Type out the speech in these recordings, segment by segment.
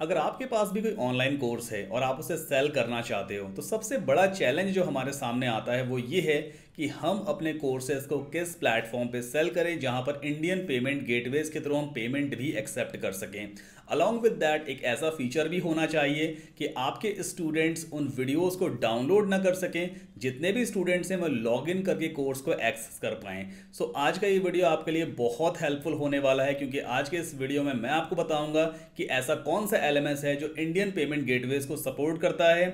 अगर आपके पास भी कोई ऑनलाइन कोर्स है और आप उसे सेल करना चाहते हो तो सबसे बड़ा चैलेंज जो हमारे सामने आता है वो ये है कि हम अपने कोर्सेज को किस प्लेटफॉर्म पे सेल करें जहां पर इंडियन पेमेंट गेटवेज के थ्रू हम पेमेंट भी एक्सेप्ट कर सकें अलॉन्ग विद दैट एक ऐसा फीचर भी होना चाहिए कि आपके स्टूडेंट्स उन वीडियोस को डाउनलोड ना कर सकें जितने भी स्टूडेंट्स हैं वो लॉग इन करके कोर्स को एक्सेस कर पाएं सो so, आज का ये वीडियो आपके लिए बहुत हेल्पफुल होने वाला है क्योंकि आज के इस वीडियो में मैं आपको बताऊंगा कि ऐसा कौन सा एलिमेंट्स है जो इंडियन पेमेंट गेटवेज को सपोर्ट करता है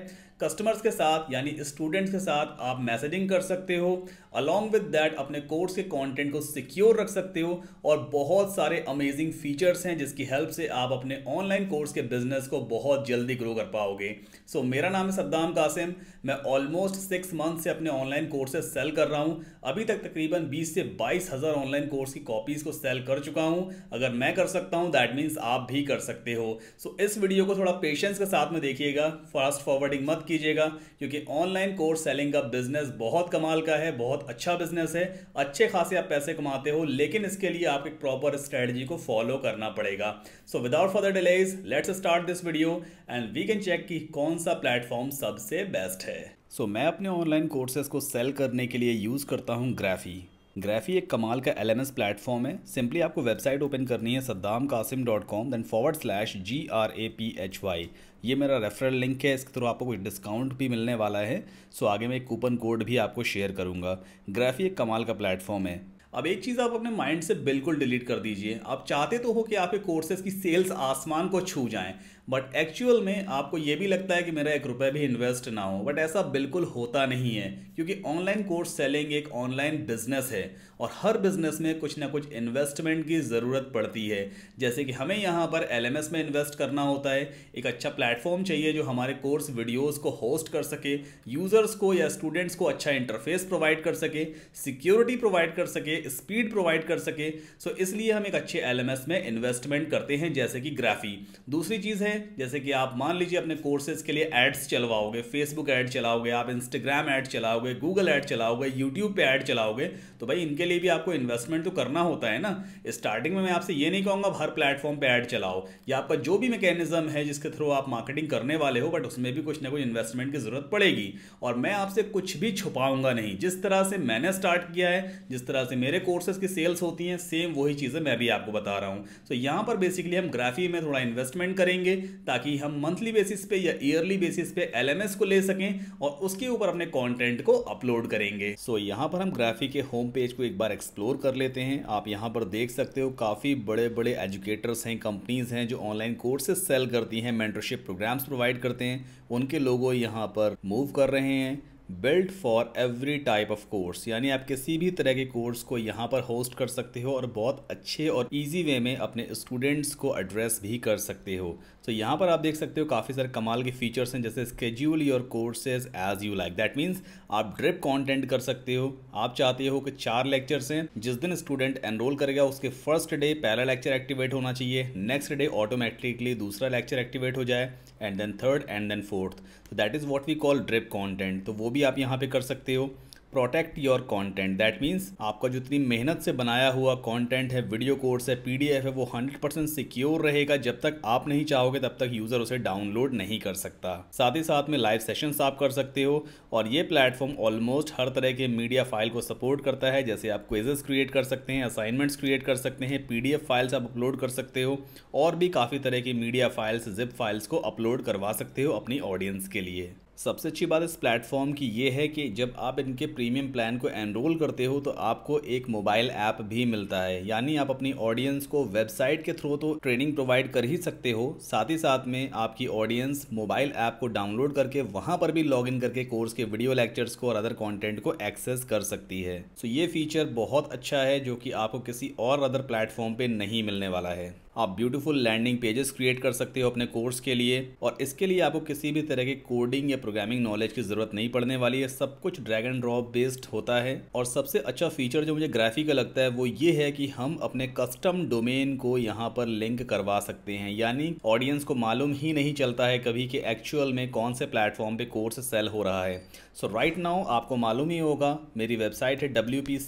कस्टमर्स के साथ यानी स्टूडेंट्स के साथ आप मैसेजिंग कर सकते हो अलॉन्ग विद दैट अपने कोर्स के कंटेंट को सिक्योर रख सकते हो और बहुत सारे अमेजिंग फीचर्स हैं जिसकी हेल्प से आप अपने ऑनलाइन कोर्स के बिजनेस को बहुत जल्दी ग्रो कर पाओगे सो so, मेरा नाम है सद्दाम कासिम मैं ऑलमोस्ट सिक्स मंथ से अपने ऑनलाइन कोर्सेज सेल कर रहा हूँ अभी तक तकरीबन बीस से बाईस हज़ार ऑनलाइन कोर्स की कॉपीज़ को सेल कर चुका हूँ अगर मैं कर सकता हूँ दैट मीन्स आप भी कर सकते हो सो so, इस वीडियो को थोड़ा पेशेंस के साथ में देखिएगा फास्ट फॉरवर्डिंग मत कीजिएगा क्योंकि ऑनलाइन कोर्स सेलिंग का बिजनेस बहुत कमाल का है बहुत अच्छा बिजनेस है अच्छे खासे आप पैसे कमाते हो लेकिन इसके लिए आप एक प्रॉपर स्ट्रेटजी को फॉलो करना पड़ेगा so without further delays let's start this video and we can check कि कौन सा प्लेटफॉर्म सबसे बेस्ट है सो so, मैं अपने ऑनलाइन कोर्सेज को सेल करने के लिए यूज़ करता हूँ ग्राफी ग्राफी एक कमाल का एल प्लेटफॉर्म है सिंपली आपको वेबसाइट ओपन करनी है Saddam Qasim dot com then forward slash G R A P H Y ये मेरा रेफरल लिंक है इसके थ्रू आपको कुछ डिस्काउंट भी मिलने वाला है सो आगे मैं एक कूपन कोड भी आपको शेयर करूँगा ग्राफी एक कमाल का प्लेटफॉर्म है अब एक चीज़ आप अपने माइंड से बिल्कुल डिलीट कर दीजिए आप चाहते तो हो कि आपके कोर्सेज की सेल्स आसमान को छू जाएं बट एक्चुअल में आपको ये भी लगता है कि मेरा एक रुपये भी इन्वेस्ट ना हो बट ऐसा बिल्कुल होता नहीं है क्योंकि ऑनलाइन कोर्स सेलिंग एक ऑनलाइन बिजनेस है और हर बिजनेस में कुछ ना कुछ इन्वेस्टमेंट की ज़रूरत पड़ती है जैसे कि हमें यहाँ पर एल में इन्वेस्ट करना होता है एक अच्छा प्लेटफॉर्म चाहिए जो हमारे कोर्स वीडियोज़ को होस्ट कर सके यूज़र्स को या स्टूडेंट्स को अच्छा इंटरफेस प्रोवाइड कर सके सिक्योरिटी प्रोवाइड कर सके स्पीड प्रोवाइड कर सके सो इसलिए हम एक अच्छे एल में इन्वेस्टमेंट करते हैं जैसे कि ग्राफी दूसरी चीज़ है हैं जैसे कि आप मान लीजिए अपने कोर्सेज के लिए एड्स चलवाओगे फेसबुक ऐड चलाओगे आप इंस्टाग्राम ऐड चलाओगे गूगल ऐड चलाओगे यूट्यूब पे ऐड चलाओगे तो भाई इनके लिए भी आपको इन्वेस्टमेंट तो करना होता है ना स्टार्टिंग में मैं आपसे ये नहीं कहूँगा हर प्लेटफॉर्म पर ऐड चलाओ या आपका जो भी मैकेनिज्म है जिसके थ्रू आप मार्केटिंग करने वाले हो बट उसमें भी कुछ ना कुछ इन्वेस्टमेंट की ज़रूरत पड़ेगी और मैं आपसे कुछ भी छुपाऊंगा नहीं जिस तरह से मैंने स्टार्ट किया है जिस तरह से मेरे कोर्सेज की सेल्स होती हैं सेम वही चीज़ें मैं भी आपको बता रहा हूँ तो यहाँ पर बेसिकली हम ग्राफी में थोड़ा इन्वेस्टमेंट करेंगे ताकि हम मंथली बेसिस पे या ईयरली बेसिस पे एल को ले सकें और उसके ऊपर अपने कॉन्टेंट को अपलोड करेंगे सो so, यहाँ पर हम ग्राफी के होम पेज को एक बार एक्सप्लोर कर लेते हैं आप यहाँ पर देख सकते हो काफ़ी बड़े बड़े एजुकेटर्स हैं कंपनीज हैं जो ऑनलाइन कोर्सेस सेल करती हैं मेंटरशिप प्रोग्राम्स प्रोवाइड करते हैं उनके लोगों यहाँ पर मूव कर रहे हैं built for every type of course यानी आप किसी भी तरह के कोर्स को यहाँ पर होस्ट कर सकते हो और बहुत अच्छे और ईजी वे में अपने स्टूडेंट्स को एड्रेस भी कर सकते हो तो यहाँ पर आप देख सकते हो काफ़ी सारे कमाल के फीचर्स हैं जैसे schedule your courses as you like that means आप ड्रिप कंटेंट कर सकते हो आप चाहते हो कि चार लेक्चर्स हैं जिस दिन स्टूडेंट एनरोल करेगा उसके फर्स्ट डे पहला लेक्चर एक्टिवेट होना चाहिए नेक्स्ट डे ऑटोमेटिकली दूसरा लेक्चर एक्टिवेट हो जाए and then third and then fourth तो that is what we call drip content तो वो भी आप यहाँ पर कर सकते हो protect your content that means आपका जो इतनी मेहनत से बनाया हुआ कंटेंट है वीडियो कोर्स है पीडीएफ है वो 100% परसेंट सिक्योर रहेगा जब तक आप नहीं चाहोगे तब तक यूजर उसे डाउनलोड नहीं कर सकता साथ ही साथ में लाइव सेशन आप कर सकते हो और ये प्लेटफॉर्म ऑलमोस्ट हर तरह के मीडिया फाइल को सपोर्ट करता है जैसे आप क्वेजेस क्रिएट कर सकते हैं असाइनमेंट्स क्रिएट कर सकते हैं पी फाइल्स आप अपलोड कर सकते हो और भी काफ़ी तरह की मीडिया फाइल्स जिप फाइल्स को अपलोड करवा सकते हो अपनी ऑडियंस के लिए सबसे अच्छी बात इस प्लेटफॉर्म की ये है कि जब आप इनके प्रीमियम प्लान को एनरोल करते हो तो आपको एक मोबाइल ऐप भी मिलता है यानी आप अपनी ऑडियंस को वेबसाइट के थ्रू तो ट्रेनिंग प्रोवाइड कर ही सकते हो साथ ही साथ में आपकी ऑडियंस मोबाइल ऐप को डाउनलोड करके वहाँ पर भी लॉग इन करके कोर्स के वीडियो लेक्चर्स को और अदर कॉन्टेंट को एक्सेस कर सकती है सो ये फीचर बहुत अच्छा है जो कि आपको किसी और अदर प्लेटफॉर्म पर नहीं मिलने वाला है आप ब्यूटीफुल लैंडिंग पेजेस क्रिएट कर सकते हो अपने कोर्स के लिए और इसके लिए आपको किसी भी तरह की कोडिंग या प्रोग्रामिंग नॉलेज की जरूरत नहीं पड़ने वाली है सब कुछ ड्रैग एंड ड्रॉप बेस्ड होता है और सबसे अच्छा फीचर जो मुझे ग्राफी का लगता है वो ये है कि हम अपने कस्टम डोमेन को यहाँ पर लिंक करवा सकते हैं यानी ऑडियंस को मालूम ही नहीं चलता है कभी कि एक्चुअल में कौन से प्लेटफॉर्म पे कोर्स सेल हो रहा है सो राइट नाउ आपको मालूम ही होगा मेरी वेबसाइट है डब्ल्यू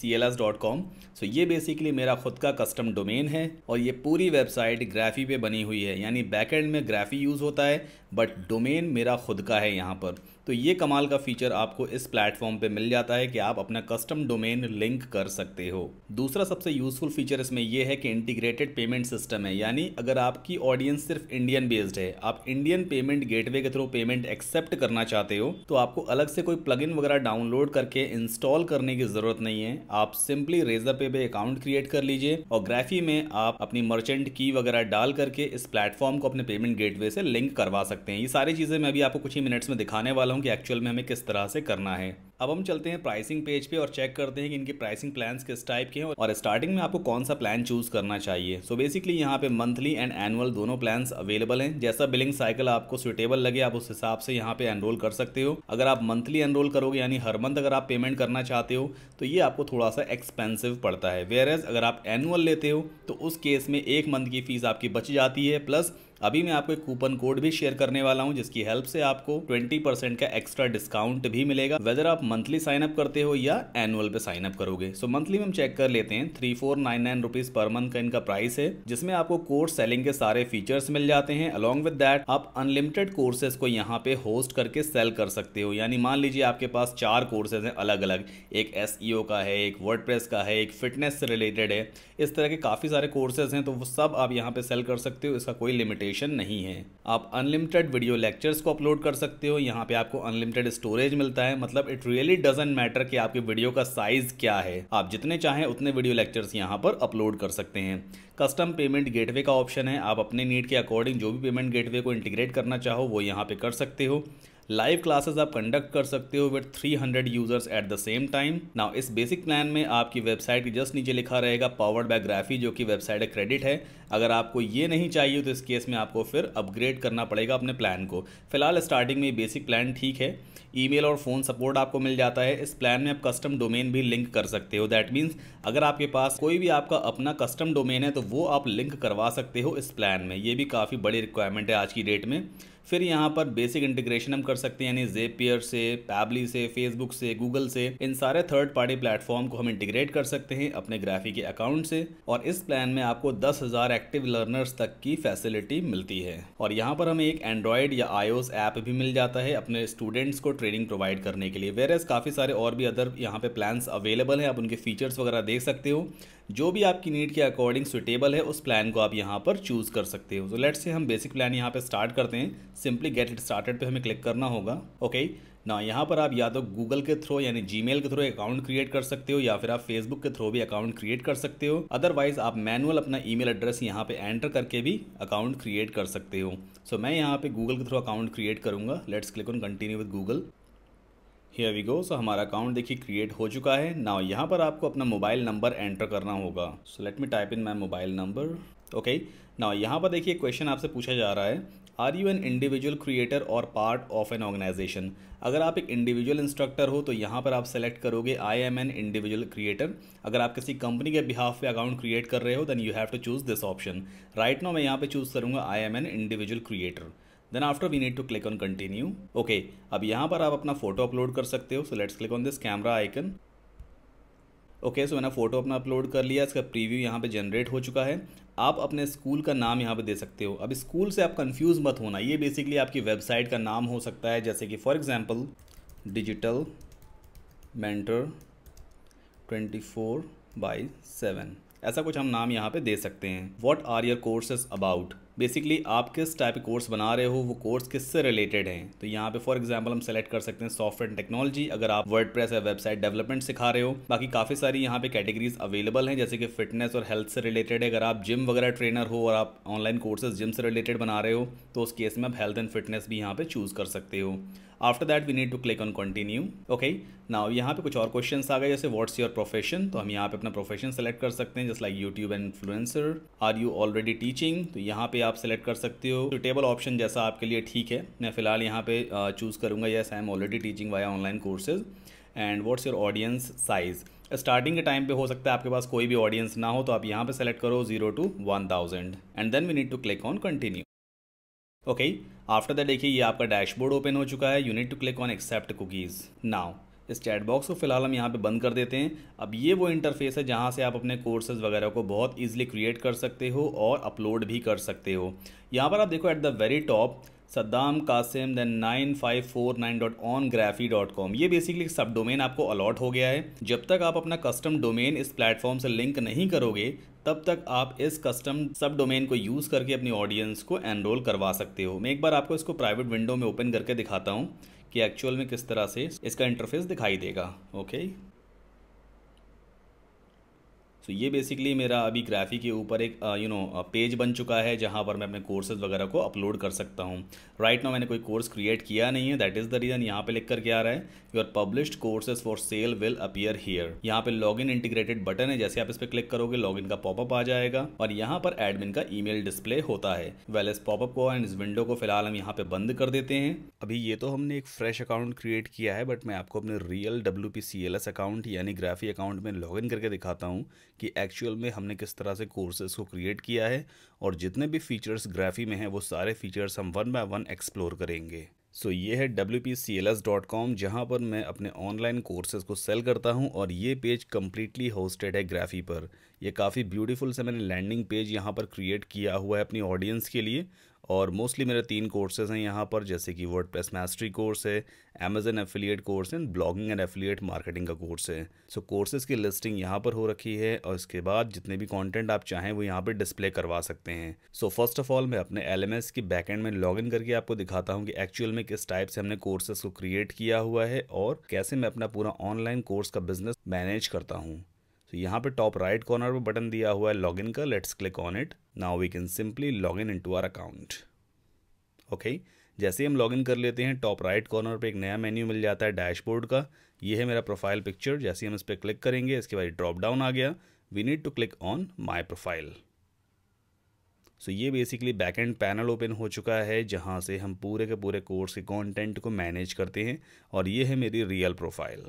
सो ये बेसिकली मेरा खुद का कस्टम डोमेन है और ये पूरी वेबसाइट वेबसाइट ग्राफी पे बनी हुई है यानी बैकएंड में ग्राफी यूज़ होता है बट डोमेन मेरा खुद का है यहाँ पर तो ये कमाल का फीचर आपको इस प्लेटफॉर्म पे मिल जाता है कि आप अपना कस्टम डोमेन लिंक कर सकते हो दूसरा सबसे यूजफुल फीचर इसमें यह है कि इंटीग्रेटेड पेमेंट सिस्टम है यानी अगर आपकी ऑडियंस सिर्फ इंडियन बेस्ड है आप इंडियन पेमेंट गेटवे के थ्रू पेमेंट एक्सेप्ट करना चाहते हो तो आपको अलग से कोई प्लग वगैरह डाउनलोड करके इंस्टॉल करने की ज़रूरत नहीं है आप सिंपली रेजर पे पे अकाउंट क्रिएट कर लीजिए और ग्राफी में आप अपनी मर्चेंट की वगैरह डाल करके इस प्लेटफॉर्म को अपने पेमेंट गेटवे से लिंक करवा सकते हैं ये सारी चीज़ें मैं अभी आपको कुछ ही मिनट्स में दिखाने वाला हूँ हूँ कि एक्चुअल में हमें किस तरह से करना है अब हम चलते हैं प्राइसिंग पेज पे और चेक करते हैं कि इनके प्राइसिंग प्लान्स किस टाइप के हैं और स्टार्टिंग में आपको कौन सा प्लान चूज करना चाहिए सो so बेसिकली यहाँ पे मंथली एंड एनुअल दोनों प्लान्स अवेलेबल हैं जैसा बिलिंग साइकिल आपको सुटेबल लगे आप उस हिसाब से यहाँ पे एनरोल कर सकते हो अगर आप मंथली एनरोल करोगे यानी हर मंथ अगर आप पेमेंट करना चाहते हो तो ये आपको थोड़ा सा एक्सपेंसिव पड़ता है वेयर एज अगर आप एनुअल लेते हो तो उस केस में एक मंथ की फीस आपकी बच जाती है प्लस अभी मैं आपको एक कूपन कोड भी शेयर करने वाला हूँ जिसकी हेल्प से आपको 20% का एक्स्ट्रा डिस्काउंट भी मिलेगा वेदर आप मंथली साइनअप करते हो या एनुअल पे साइनअप करोगे सो मंथली में हम चेक कर लेते हैं three four nine nine rupees per month का इनका प्राइस है जिसमें आपको कोर्स सेलिंग के सारे फीचर्स मिल जाते हैं अलॉन्ग विद डैट आप अनलिमिटेड कोर्सेज को यहाँ पे होस्ट करके सेल कर सकते हो यानी मान लीजिए आपके पास चार कोर्सेज हैं अलग अलग एक एस e का है एक वर्ड का है एक फिटनेस से रिलेटेड है इस तरह के काफ़ी सारे कोर्सेज हैं तो वो सब आप यहाँ पे सेल कर सकते हो इसका कोई लिमिटेड लिमिटेशन नहीं है आप अनलिमिटेड वीडियो लेक्चर्स को अपलोड कर सकते हो यहाँ पे आपको अनलिमिटेड स्टोरेज मिलता है मतलब इट रियली डजेंट मैटर कि आपके वीडियो का साइज क्या है आप जितने चाहें उतने वीडियो लेक्चर्स यहाँ पर अपलोड कर सकते हैं कस्टम पेमेंट गेटवे का ऑप्शन है आप अपने नीड के अकॉर्डिंग जो भी पेमेंट गेटवे को इंटीग्रेट करना चाहो वो यहाँ पे कर सकते हो लाइव क्लासेस आप कंडक्ट कर सकते हो with 300 users at the same time now इस बेसिक प्लान में आपकी वेबसाइट के जस्ट नीचे लिखा रहेगा पावर्ड बाय ग्राफी जो कि वेबसाइट है क्रेडिट है अगर आपको ये नहीं चाहिए तो इस केस में आपको फिर अपग्रेड करना पड़ेगा अपने प्लान को फिलहाल स्टार्टिंग में बेसिक प्लान ठीक है ईमेल और फ़ोन सपोर्ट आपको मिल जाता है इस प्लान में आप कस्टम डोमेन भी लिंक कर सकते हो दैट मीन्स अगर आपके पास कोई भी आपका अपना कस्टम डोमेन है तो वो आप लिंक करवा सकते हो इस प्लान में ये भी काफ़ी बड़ी रिक्वायरमेंट है आज की डेट में फिर यहाँ पर बेसिक इंटीग्रेशन हम कर सकते हैं यानी जेपियर से पैबली से फेसबुक से गूगल से इन सारे थर्ड पार्टी प्लेटफॉर्म को हम इंटीग्रेट कर सकते हैं अपने ग्राफी के अकाउंट से और इस प्लान में आपको दस हजार एक्टिव लर्नर्स तक की फैसिलिटी मिलती है और यहाँ पर हमें एक एंड्रॉयड या आईओएस ऐप भी मिल जाता है अपने स्टूडेंट्स को ट्रेनिंग प्रोवाइड करने के लिए वेर काफ़ी सारे और भी अदर यहाँ पे प्लान्स अवेलेबल हैं आप उनके फीचर्स वगैरह देख सकते हो जो भी आपकी नीड के अकॉर्डिंग सुटेबल है उस प्लान को आप यहाँ पर चूज़ कर सकते हो तो लेट से हम बेसिक प्लान यहाँ पर स्टार्ट करते हैं सिंपली गेट इट स्टार्टेड पे हमें क्लिक करना होगा ओके ना यहाँ पर आप या तो गूगल के थ्रू यानी जी के थ्रू अकाउंट क्रिएट कर सकते हो या फिर आप फेसबुक के थ्रू भी अकाउंट क्रिएट कर सकते हो अदरवाइज आप मैनुअल अपना ई एड्रेस यहाँ पे एंटर करके भी अकाउंट क्रिएट कर सकते हो सो so, मैं यहाँ पे गूगल के थ्रू अकाउंट क्रिएट करूंगा let's click on continue with Google here we go so हमारा अकाउंट देखिए क्रिएट हो चुका है नाउ यहाँ पर आपको अपना मोबाइल नंबर एंटर करना होगा so let me type in my mobile number okay now यहाँ पर देखिए क्वेश्चन आपसे पूछा जा रहा है are you an individual creator or part of an organisation अगर आप एक इंडिविजुअल इंस्ट्रक्टर हो तो यहाँ पर आप सेलेक्ट करोगे I am an individual creator अगर आप किसी कंपनी के बिहाफ पे अकाउंट क्रिएट कर रहे हो then you have to choose this option right no मैं यहाँ पे चूज़ करूँगा I am an individual creator then after we need to click on continue okay अब यहाँ पर आप अपना फोटो अपलोड कर सकते हो so let's click on this camera icon okay so मैंने फ़ोटो अपना अपलोड कर लिया इसका प्रीव्यू यहाँ पे जनरेट हो चुका है आप अपने स्कूल का नाम यहाँ पे दे सकते हो अब स्कूल से आप कन्फ्यूज मत होना ये बेसिकली आपकी वेबसाइट का नाम हो सकता है जैसे कि for example digital mentor twenty four by seven ऐसा कुछ हम नाम यहाँ पे दे सकते हैं what are your courses about basically आप किस टाइप के कोर्स बना रहे हो वो कोर्स किससे रिलेटेड हैं तो यहाँ पे फॉर एग्जाम्पल हम सेलेक्ट कर सकते हैं सॉफ्टवेयर टेक्नोलॉजी अगर आप वर्ड प्रेस या वेबसाइट डेवलपमेंट सिखा रहे हो बाकी काफ़ी सारी यहाँ पे कैटेगरीज अवेलेबल हैं जैसे कि फिटनेस और हेल्थ से रिलेटेड है अगर आप जिम वगैरह ट्रेनर हो और आप ऑनलाइन कोर्सेज जिम से रिलेटेड बना रहे हो तो उस केस में आप हेल्थ एंड फिटनेस भी यहाँ पर चूज़ कर सकते हो after that we need to click on continue okay now यहाँ पे कुछ और क्वेश्चन आ गए जैसे व्हाट्स योर प्रोफेशन तो हम यहाँ पे अपना प्रोफेशन सेलेक्ट कर सकते हैं just like YouTube influencer are you already teaching तो यहाँ पे आप सेलेक्ट कर सकते हो सुटेबल तो ऑप्शन जैसा आपके लिए ठीक है मैं फिलहाल यहाँ पे चूज़ करूंगा yes I am already teaching via online courses and what's your audience size starting के टाइम पे हो सकता है आपके पास कोई भी ऑडियंस ना हो तो आप यहाँ पे सेलेक्ट करो zero to one thousand and then we need to click on continue okay after that देखिए ये आपका डैशबोर्ड ओपन हो चुका है you need to click on accept cookies now इस चैट बॉक्स को फिलहाल हम यहाँ पे बंद कर देते हैं अब ये वो इंटरफेस है जहाँ से आप अपने कोर्सेज वगैरह को बहुत ईजिली क्रिएट कर सकते हो और अपलोड भी कर सकते हो यहाँ पर आप देखो at the very top Saddam Qasim then nine five four nine dot ongraphy dot com ये बेसिकली सब डोमेन आपको अलॉट हो गया है जब तक आप अपना कस्टम डोमेन इस प्लेटफॉर्म से लिंक नहीं करोगे तब तक आप इस कस्टम सब डोमेन को यूज़ करके अपनी ऑडियंस को एनरोल करवा सकते हो मैं एक बार आपको इसको प्राइवेट विंडो में ओपन करके दिखाता हूँ कि एक्चुअल में किस तरह से इसका इंटरफेस दिखाई देगा ओके सो तो ये बेसिकली मेरा अभी ग्राफी के ऊपर एक यू नो पेज बन चुका है जहाँ पर मैं अपने कोर्सेज वगैरह को अपलोड कर सकता हूँ राइट नाउ मैंने कोई कोर्स क्रिएट किया नहीं है दैट इज़ द रीज़न यहाँ पे लिख करके आ रहा है your published courses for sale will appear here यहाँ पे लॉग इन इंटीग्रेटेड बटन है जैसे आप इस पर क्लिक करोगे लॉग इन का पॉपअप आ जाएगा और यहाँ पर एडमिन का ई डिस्प्ले होता है वेल इस पॉपअप को एंड इस विंडो को फिलहाल हम यहाँ पे बंद कर देते हैं अभी ये तो हमने एक फ्रेश अकाउंट क्रिएट किया है बट मैं आपको अपने रियल डब्ल्यू अकाउंट यानी ग्राफी अकाउंट में लॉग इन करके दिखाता हूँ कि एक्चुअल में हमने किस तरह से कोर्सेज को क्रिएट किया है और जितने भी फीचर्स ग्राफी में हैं वो सारे फीचर्स हम वन बाय वन एक्सप्लोर करेंगे सो so, ये है W P C L S dot com जहाँ पर मैं अपने ऑनलाइन कोर्सेज को सेल करता हूँ और ये पेज कम्प्लीटली होस्टेड है ग्राफी पर यह काफ़ी ब्यूटीफुल से मैंने लैंडिंग पेज यहाँ पर क्रिएट किया हुआ है अपनी ऑडियंस के लिए और मोस्टली मेरे तीन कोर्सेज हैं यहाँ पर जैसे कि वर्ड प्रेस मास्टरी कोर्स है Amazon affiliate course and blogging and affiliate marketing का कोर्स है सो so, कोर्सेज की लिस्टिंग यहाँ पर हो रखी है और इसके बाद जितने भी कॉन्टेंट आप चाहें वो यहाँ पर डिस्प्ले करवा सकते हैं सो फर्स्ट ऑफ ऑल मैं अपने एल एम एस की बैकेंड में लॉग इन करके आपको दिखाता हूँ कि एक्चुअल में किस टाइप से हमने कोर्सेज को क्रिएट किया हुआ है और कैसे मैं अपना पूरा ऑनलाइन कोर्स का बिजनेस मैनेज करता हूँ so यहाँ पे टॉप राइट कॉर्नर पे बटन दिया हुआ है लॉगिन का let's click on it now we can simply log in to our account okay जैसे ही हम लॉगिन कर लेते हैं टॉप राइट कॉर्नर पे एक नया मेन्यू मिल जाता है डैशबोर्ड का ये है मेरा प्रोफाइल पिक्चर जैसे ही हम इस पर क्लिक करेंगे इसके बाद ड्रॉप डाउन आ गया we need to click on my profile so ये basically back end panel open हो चुका है जहाँ से हम पूरे के पूरे कोर्स के कॉन्टेंट को मैनेज करते हैं और ये है मेरी real profile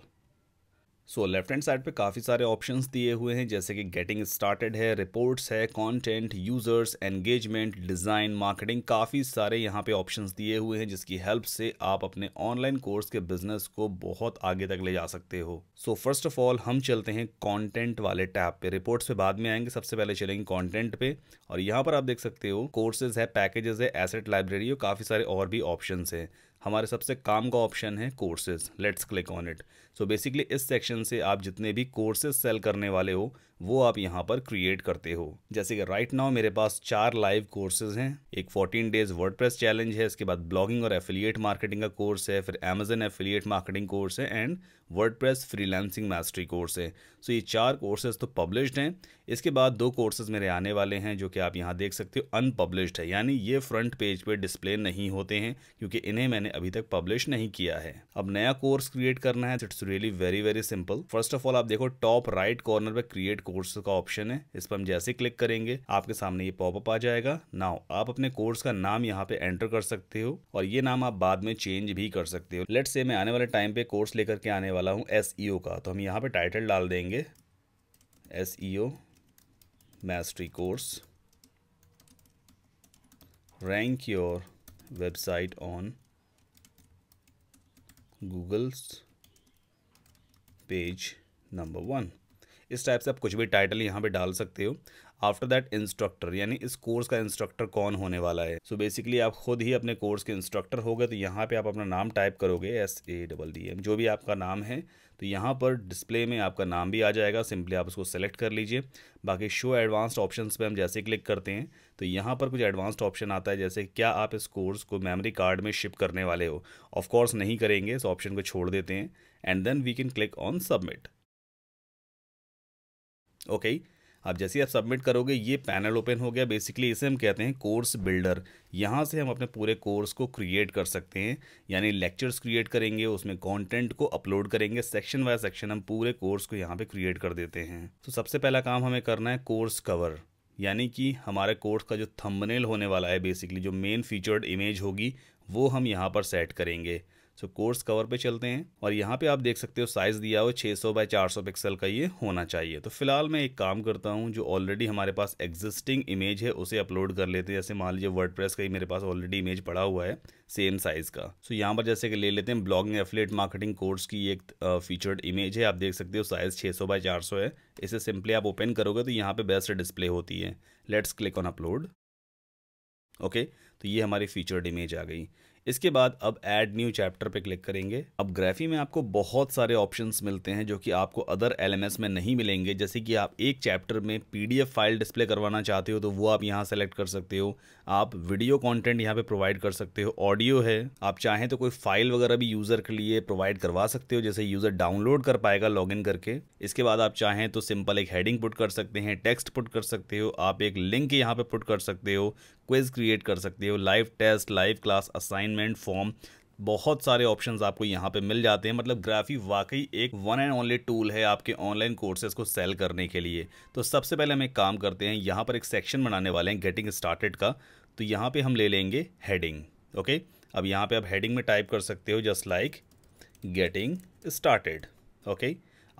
so left hand side पे काफ़ी सारे ऑप्शंस दिए हुए हैं जैसे कि गेटिंग स्टार्टेड है रिपोर्ट्स है content users engagement design marketing काफ़ी सारे यहाँ पे ऑप्शंस दिए हुए हैं जिसकी हेल्प से आप अपने ऑनलाइन कोर्स के बिजनेस को बहुत आगे तक ले जा सकते हो सो फर्स्ट ऑफ ऑल हम चलते हैं कॉन्टेंट वाले टैब पे रिपोर्ट्स पे बाद में आएंगे सबसे पहले चलेंगे कॉन्टेंट पे और यहाँ पर आप देख सकते हो कोर्सेज है पैकेजेस है एसेट लाइब्रेरी और काफ़ी सारे और भी ऑप्शन हैं हमारे सबसे काम का ऑप्शन है courses let's click on it so so basically इस सेक्शन से आप जितने भी कोर्सेज सेल करने वाले हो वो आप यहाँ पर क्रिएट करते हो जैसे कि राइट नाउ मेरे पास चार लाइव कोर्सेज हैं एक 14 डेज वर्ड चैलेंज है इसके बाद ब्लॉगिंग और एफिलिएट मार्केटिंग का कोर्स है फिर अमेजन एफिलिएट मार्केटिंग कोर्स है and WordPress freelancing mastery course है सो ये चार कोर्सेज तो पब्लिश्ड हैं इसके बाद दो कोर्सेज मेरे आने वाले हैं जो कि आप यहाँ देख सकते हो अनपब्लिश्ड है यानी ये फ्रंट पेज पर पे डिस्प्ले नहीं होते हैं क्योंकि इन्हें मैंने अभी तक पब्लिश नहीं किया है अब नया कोर्स क्रिएट करना है तो really very very simple first of all आप देखो टॉप राइट कॉर्नर पर क्रिएट कोर्स का ऑप्शन है इस पर हम जैसे क्लिक करेंगे आपके सामने ये पॉपअप आ जाएगा नाउ आप अपने कोर्स का नाम यहाँ पे एंटर कर सकते हो और ये नाम आप बाद में चेंज भी कर सकते हो लेट से मैं आने वाले टाइम पे कोर्स लेकर के आने वाला हूँ एस e का तो हम यहाँ पे टाइटल डाल देंगे SEO mastery course rank your website on Google's page number one इस टाइप से आप कुछ भी टाइटल यहाँ पे डाल सकते हो आफ्टर दैट इंस्ट्रक्टर यानी इस कोर्स का इंस्ट्रक्टर कौन होने वाला है सो so बेसिकली आप खुद ही अपने कोर्स के इंस्ट्रक्टर हो गए तो यहाँ पे आप अपना नाम टाइप करोगे S A double D M जो भी आपका नाम है तो यहाँ पर डिस्प्ले में आपका नाम भी आ जाएगा सिंपली आप उसको सेलेक्ट कर लीजिए बाकी शो एडवांस्ड ऑप्शंस पे हम जैसे क्लिक करते हैं तो यहाँ पर कुछ एडवांस्ड ऑप्शन आता है जैसे क्या आप इस कोर्स को मेमोरी कार्ड में शिप करने वाले हो ऑफकोर्स नहीं करेंगे इस ऑप्शन को छोड़ देते हैं and then we can click on submit okay अब जैसे आप सबमिट करोगे ये पैनल ओपन हो गया बेसिकली इसे हम कहते हैं कोर्स बिल्डर यहाँ से हम अपने पूरे कोर्स को क्रिएट कर सकते हैं यानी लेक्चर्स क्रिएट करेंगे उसमें कंटेंट को अपलोड करेंगे सेक्शन बाय सेक्शन हम पूरे कोर्स को यहाँ पे क्रिएट कर देते हैं तो सबसे पहला काम हमें करना है कोर्स कवर यानी कि हमारे कोर्स का जो थम्बनेल होने वाला है बेसिकली जो मेन फीचर्ड इमेज होगी वो हम यहाँ पर सेट करेंगे सो कोर्स कवर पे चलते हैं और यहाँ पे आप देख सकते हो साइज दिया हुआ 600 सौ बाय चार पिक्सल का ये होना चाहिए तो फिलहाल मैं एक काम करता हूँ जो ऑलरेडी हमारे पास एग्जिस्टिंग इमेज है उसे अपलोड कर लेते हैं जैसे मान लीजिए वर्ड का ही मेरे पास ऑलरेडी इमेज पड़ा हुआ है सेम साइज का सो so, यहाँ पर जैसे कि ले लेते हैं ब्लॉगिंग एफलेट मार्केटिंग कोर्स की एक फीचर्ड इमेज है आप देख सकते हो साइज छः सौ बाय चार है इसे सिंपली आप ओपन करोगे तो यहाँ पे बेस्ट डिस्प्ले होती है let's click on upload okay तो ये हमारी फीचर्ड इमेज आ गई इसके बाद अब एड न्यू चैप्टर पे क्लिक करेंगे अब ग्राफी में आपको बहुत सारे ऑप्शंस मिलते हैं जो कि आपको अदर एलएमएस में नहीं मिलेंगे जैसे कि आप एक चैप्टर में पीडीएफ फाइल डिस्प्ले करवाना चाहते हो तो वो आप यहाँ सेलेक्ट कर सकते हो आप वीडियो कॉन्टेंट यहाँ पे प्रोवाइड कर सकते हो ऑडियो है आप चाहें तो कोई फाइल वगैरह भी यूज़र के लिए प्रोवाइड करवा सकते हो जैसे यूज़र डाउनलोड कर पाएगा इन करके इसके बाद आप चाहें तो सिंपल एक हेडिंग पुट कर सकते हैं टेक्स्ट पुट कर सकते हो आप एक लिंक यहाँ पे पुट कर सकते हो क्विज़ क्रिएट कर सकते हो live test live class assignment form बहुत सारे ऑप्शंस आपको यहाँ पे मिल जाते हैं मतलब ग्राफी वाकई एक वन एंड ओनली टूल है आपके ऑनलाइन कोर्सेज को सेल करने के लिए तो सबसे पहले हम एक काम करते हैं यहाँ पर एक सेक्शन बनाने वाले हैं गेटिंग स्टार्टेड का तो यहाँ पे हम ले लेंगे हेडिंग ओके अब यहाँ पे आप हेडिंग में टाइप कर सकते हो just like getting started okay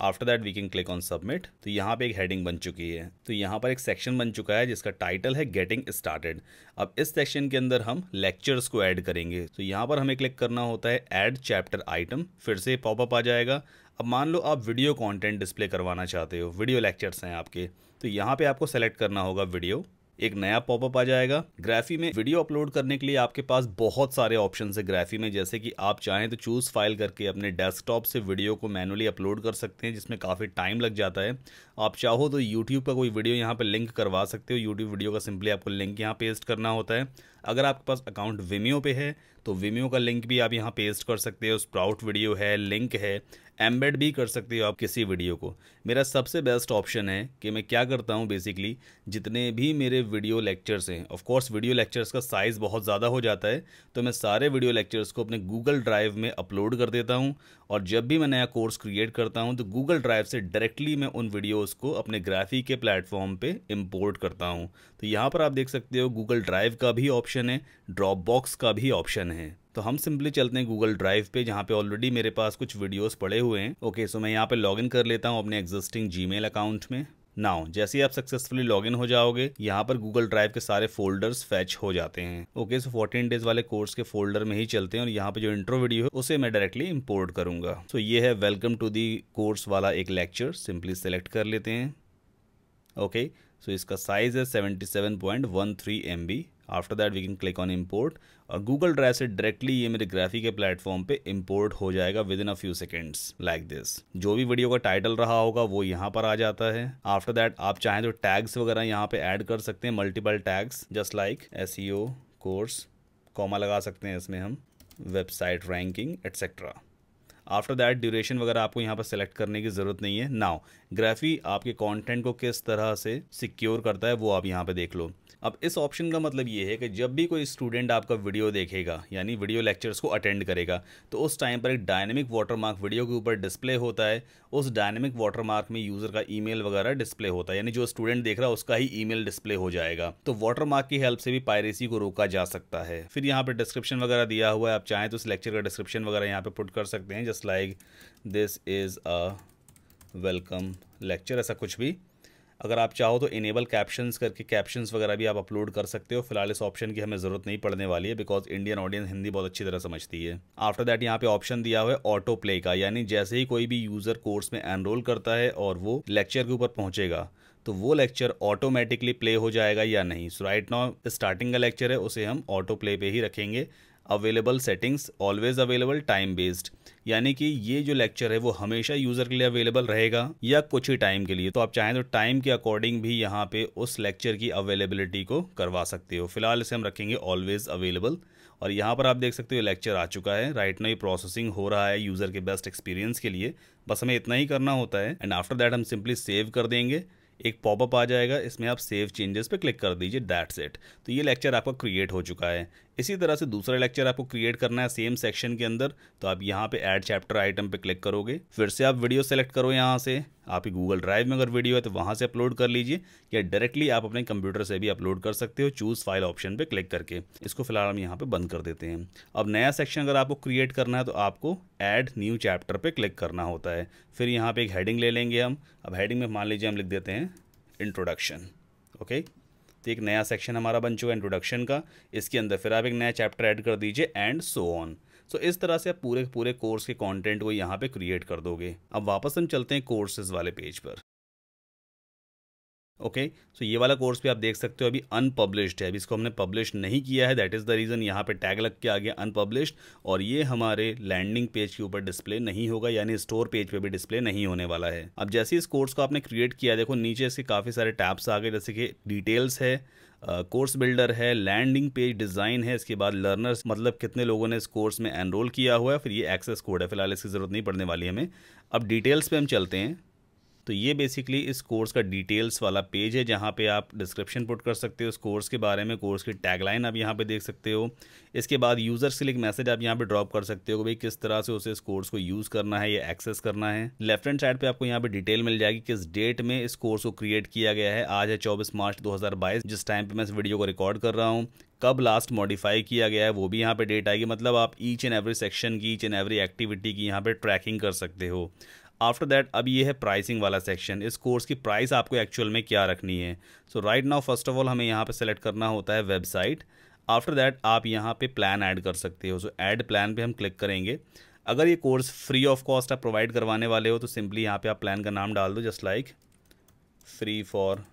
after that we can click on submit तो यहाँ पे एक हेडिंग बन चुकी है तो यहाँ पर एक सेक्शन बन चुका है जिसका टाइटल है गेटिंग स्टार्टेड अब इस सेक्शन के अंदर हम लेक्चर्स को ऐड करेंगे तो यहाँ पर हमें क्लिक करना होता है ऐड चैप्टर आइटम फिर से पॉपअप आ जाएगा अब मान लो आप वीडियो कॉन्टेंट डिस्प्ले करवाना चाहते हो वीडियो लेक्चर्स हैं आपके तो यहाँ पर आपको सेलेक्ट करना होगा वीडियो एक नया पॉपअप आ जाएगा ग्राफी में वीडियो अपलोड करने के लिए आपके पास बहुत सारे ऑप्शन है ग्राफी में जैसे कि आप चाहें तो चूज फाइल करके अपने डेस्कटॉप से वीडियो को मैनुअली अपलोड कर सकते हैं जिसमें काफ़ी टाइम लग जाता है आप चाहो तो यूट्यूब का कोई वीडियो यहाँ पर लिंक करवा सकते हो यूट्यूब वीडियो का सिंपली आपको लिंक यहाँ पेस्ट करना होता है अगर आपके पास अकाउंट वीमियो पे है तो वीमियो का लिंक भी आप यहाँ पेस्ट कर सकते हो स्प्राउट वीडियो है लिंक है एम्बेड भी कर सकते हो आप किसी वीडियो को मेरा सबसे बेस्ट ऑप्शन है कि मैं क्या करता हूँ बेसिकली जितने भी मेरे वीडियो लेक्चर्स हैं ऑफ कोर्स वीडियो लेक्चर्स का साइज़ बहुत ज़्यादा हो जाता है तो मैं सारे वीडियो लेक्चर्स को अपने गूगल ड्राइव में अपलोड कर देता हूँ और जब भी मैं नया कोर्स क्रिएट करता हूँ तो गूगल ड्राइव से डायरेक्टली मैं उन वीडियोज़ को अपने ग्राफी के प्लेटफॉर्म पर इम्पोर्ट करता हूँ तो यहाँ पर आप देख सकते हो गूगल ड्राइव का भी ऑप्शन है ड्रॉप का भी ऑप्शन है तो हम सिंपली चलते हैं गूगल ड्राइव पे जहाँ पे ऑलरेडी मेरे पास कुछ वीडियोस पड़े हुए हैं ओके सो मैं यहाँ पे लॉगिन कर लेता हूँ अपने एग्जिस्टिंग जीमेल अकाउंट में नाउ जैसे ही आप सक्सेसफुली लॉगिन हो जाओगे यहाँ पर गूगल ड्राइव के सारे फोल्डर्स फैच हो जाते हैं ओके सो फोर्टीन डेज वाले कोर्स के फोल्डर में ही चलते हैं और यहाँ पे जो इंट्रो वीडियो है उसे मैं डायरेक्टली इंपोर्ट करूंगा सो so, ये है वेलकम टू दी कोर्स वाला एक लेक्चर सिंपली सेलेक्ट कर लेते हैं ओके okay, सो so इसका साइज है seventy seven point one three M B after that we can click on import और गूगल ड्राइव से डायरेक्टली ये मेरे ग्राफी के प्लेटफॉर्म पे इम्पोर्ट हो जाएगा within a few seconds like this जो भी वीडियो का टाइटल रहा होगा वो यहाँ पर आ जाता है आफ्टर दैट आप चाहें तो टैग्स वगैरह यहाँ पे ऐड कर सकते हैं multiple tags just like SEO course comma लगा सकते हैं इसमें हम website ranking et cetera after that duration वगैरह आपको यहाँ पर सेलेक्ट करने की ज़रूरत नहीं है नाउ ग्राफी आपके कॉन्टेंट को किस तरह से सिक्योर करता है वो आप यहाँ पर देख लो अब इस ऑप्शन का मतलब ये है कि जब भी कोई स्टूडेंट आपका वीडियो देखेगा यानी वीडियो लेक्चर्स को अटेंड करेगा तो उस टाइम पर एक डायनेमिक वाटरमार्क वीडियो के ऊपर डिस्प्ले होता है उस डायनेमिक वाटरमार्क में यूज़र का ईमेल वगैरह डिस्प्ले होता है यानी जो स्टूडेंट देख रहा है उसका ही ईमेल डिस्प्ले हो जाएगा तो वाटरमार्क की हेल्प से भी पायरेसी को रोका जा सकता है फिर यहाँ पर डिस्क्रिप्शन वगैरह दिया हुआ है आप चाहें तो उस लेक्चर का डिस्क्रिप्शन वगैरह यहाँ पर पुट कर सकते हैं just like this is a welcome lecture ऐसा कुछ भी अगर आप चाहो तो इनेबल कैप्शंस करके कैप्शंस वगैरह भी आप अपलोड कर सकते हो फिलहाल इस ऑप्शन की हमें ज़रूरत नहीं पड़ने वाली है बिकॉज इंडियन ऑडियंस हिंदी बहुत अच्छी तरह समझती है आफ्टर दैट यहाँ पे ऑप्शन दिया हुआ है ऑटो प्ले का यानी जैसे ही कोई भी यूज़र कोर्स में एनरोल करता है और वो लेक्चर के ऊपर पहुँचेगा तो वो लेक्चर ऑटोमेटिकली प्ले हो जाएगा या नहीं सो राइट नाउ स्टार्टिंग का लेक्चर है उसे हम ऑटो प्ले पे ही रखेंगे available settings always available time based यानी कि ये जो लेक्चर है वो हमेशा यूज़र के लिए अवेलेबल रहेगा या कुछ ही टाइम के लिए तो आप चाहें तो टाइम के अकॉर्डिंग भी यहाँ पे उस लेक्चर की अवेलेबिलिटी को करवा सकते हो फिलहाल इसे हम रखेंगे ऑलवेज अवेलेबल और यहाँ पर आप देख सकते हो लेक्चर आ चुका है राइट ना ये प्रोसेसिंग हो रहा है यूज़र के बेस्ट एक्सपीरियंस के लिए बस हमें इतना ही करना होता है एंड आफ्टर दैट हम सिंपली सेव कर देंगे एक पॉपअप आ जाएगा इसमें आप सेव चेंजेस पे क्लिक कर दीजिए दैट्स इट तो ये लेक्चर आपका क्रिएट हो चुका है इसी तरह से दूसरा लेक्चर आपको क्रिएट करना है सेम सेक्शन के अंदर तो आप यहाँ पे ऐड चैप्टर आइटम पे क्लिक करोगे फिर से आप वीडियो सेलेक्ट करो यहाँ से आपकी गूगल ड्राइव में अगर वीडियो है तो वहाँ से अपलोड कर लीजिए या डायरेक्टली आप अपने कंप्यूटर से भी अपलोड कर सकते हो चूज़ फाइल ऑप्शन पर क्लिक करके इसको फिलहाल हम यहाँ पर बंद कर देते हैं अब नया सेक्शन अगर आपको क्रिएट करना है तो आपको ऐड न्यू चैप्टर पर क्लिक करना होता है फिर यहाँ पर एक हेडिंग ले लेंगे हम अब हेडिंग में मान लीजिए हम लिख देते हैं इंट्रोडक्शन ओके तो एक नया सेक्शन हमारा बन चुका है इंट्रोडक्शन का इसके अंदर फिर आप एक नया चैप्टर ऐड कर दीजिए एंड सो ऑन सो इस तरह से आप पूरे पूरे कोर्स के कॉन्टेंट को यहाँ पर क्रिएट कर दोगे अब वापस हम चलते हैं कोर्सेज वाले पेज पर ओके okay, सो so ये वाला कोर्स भी आप देख सकते हो अभी अनपब्लिश्ड है अभी इसको हमने पब्लिश नहीं किया है दैट इज़ द रीज़न यहाँ पे टैग लग के आ गया अनपब्लिश्ड और ये हमारे लैंडिंग पेज के ऊपर डिस्प्ले नहीं होगा यानी स्टोर पेज पे भी डिस्प्ले नहीं होने वाला है अब जैसे इस कोर्स को आपने क्रिएट किया देखो नीचे इसके काफ़ी सारे टैब्स आ गए जैसे कि डिटेल्स है कोर्स बिल्डर है लैंडिंग पेज डिज़ाइन है इसके बाद लर्नर्स मतलब कितने लोगों ने इस कोर्स में एनरोल किया हुआ है फिर ये एक्सेस कोड है फिलहाल इसकी ज़रूरत नहीं पड़ने वाली हमें अब डिटेल्स पे हम चलते हैं तो ये बेसिकली इस कोर्स का डिटेल्स वाला पेज है जहाँ पे आप डिस्क्रिप्शन पुट कर सकते हो उस कोर्स के बारे में कोर्स की टैगलाइन आप यहाँ पे देख सकते हो इसके बाद यूजर से लिख मैसेज आप यहाँ पे ड्रॉप कर सकते हो भाई किस तरह से उसे इस कोर्स को यूज़ करना है या एक्सेस करना है लेफ्ट हैंड साइड पर आपको यहाँ पर डिटेल मिल जाएगी किस डेट में इस कोर्स को क्रिएट किया गया है आज है चौबीस मार्च दो जिस टाइम पर मैं इस वीडियो को रिकॉर्ड कर रहा हूँ कब लास्ट मॉडिफाई किया गया है वो भी यहाँ पे डेट आएगी मतलब आप ईच एंड एवरी सेक्शन की ईच एंड एवरी एक्टिविटी की यहाँ पे ट्रैकिंग कर सकते हो आफ्टर दैट अब ये है प्राइसिंग वाला सेक्शन इस कोर्स की प्राइस आपको एक्चुअल में क्या रखनी है so right now first of all हमें यहाँ पे सेलेक्ट करना होता है वेबसाइट आफ्टर दैट आप यहाँ पे प्लान ऐड कर सकते हो सो ऐड प्लान पे हम क्लिक करेंगे अगर ये कोर्स फ्री ऑफ कॉस्ट आप प्रोवाइड करवाने वाले हो तो सिंपली यहाँ पे आप प्लान का नाम डाल दो just like free for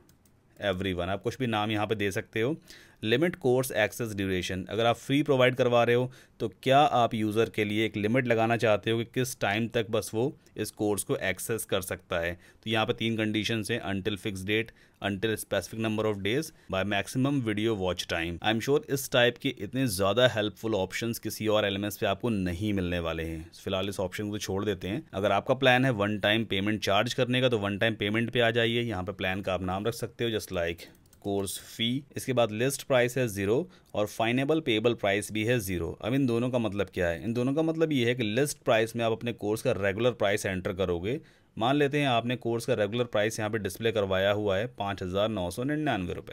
everyone आप कुछ भी नाम यहाँ पर दे सकते हो लिमिट कोर्स एक्सेस ड्यूरेशन अगर आप फ्री प्रोवाइड करवा रहे हो तो क्या आप यूज़र के लिए एक लिमिट लगाना चाहते हो कि किस टाइम तक बस वो इस कोर्स को एक्सेस कर सकता है तो यहाँ पर तीन कंडीशन हैं until fix date until specific number of days by maximum video watch time I am sure इस टाइप के इतने ज़्यादा हेल्पफुल ऑप्शन किसी और एलिमेंट्स पे आपको नहीं मिलने वाले हैं फिलहाल इस ऑप्शन को तो छोड़ देते हैं अगर आपका प्लान है वन टाइम पेमेंट चार्ज करने का तो वन टाइम पेमेंट पर आ जाइए यहाँ पर प्लान का आप नाम रख सकते हो just like like. Course fee इसके बाद लिस्ट प्राइस है जीरो और फाइनेबल पेबल प्राइस भी है जीरो अब इन दोनों का मतलब क्या है इन दोनों का मतलब ये है कि लिस्ट प्राइस में आप अपने कोर्स का रेगुलर प्राइस एंटर करोगे मान लेते हैं आपने कोर्स का रेगुलर प्राइस यहाँ पर डिस्प्ले करवाया हुआ है पाँच हज़ार नौ सौ निन्यानवे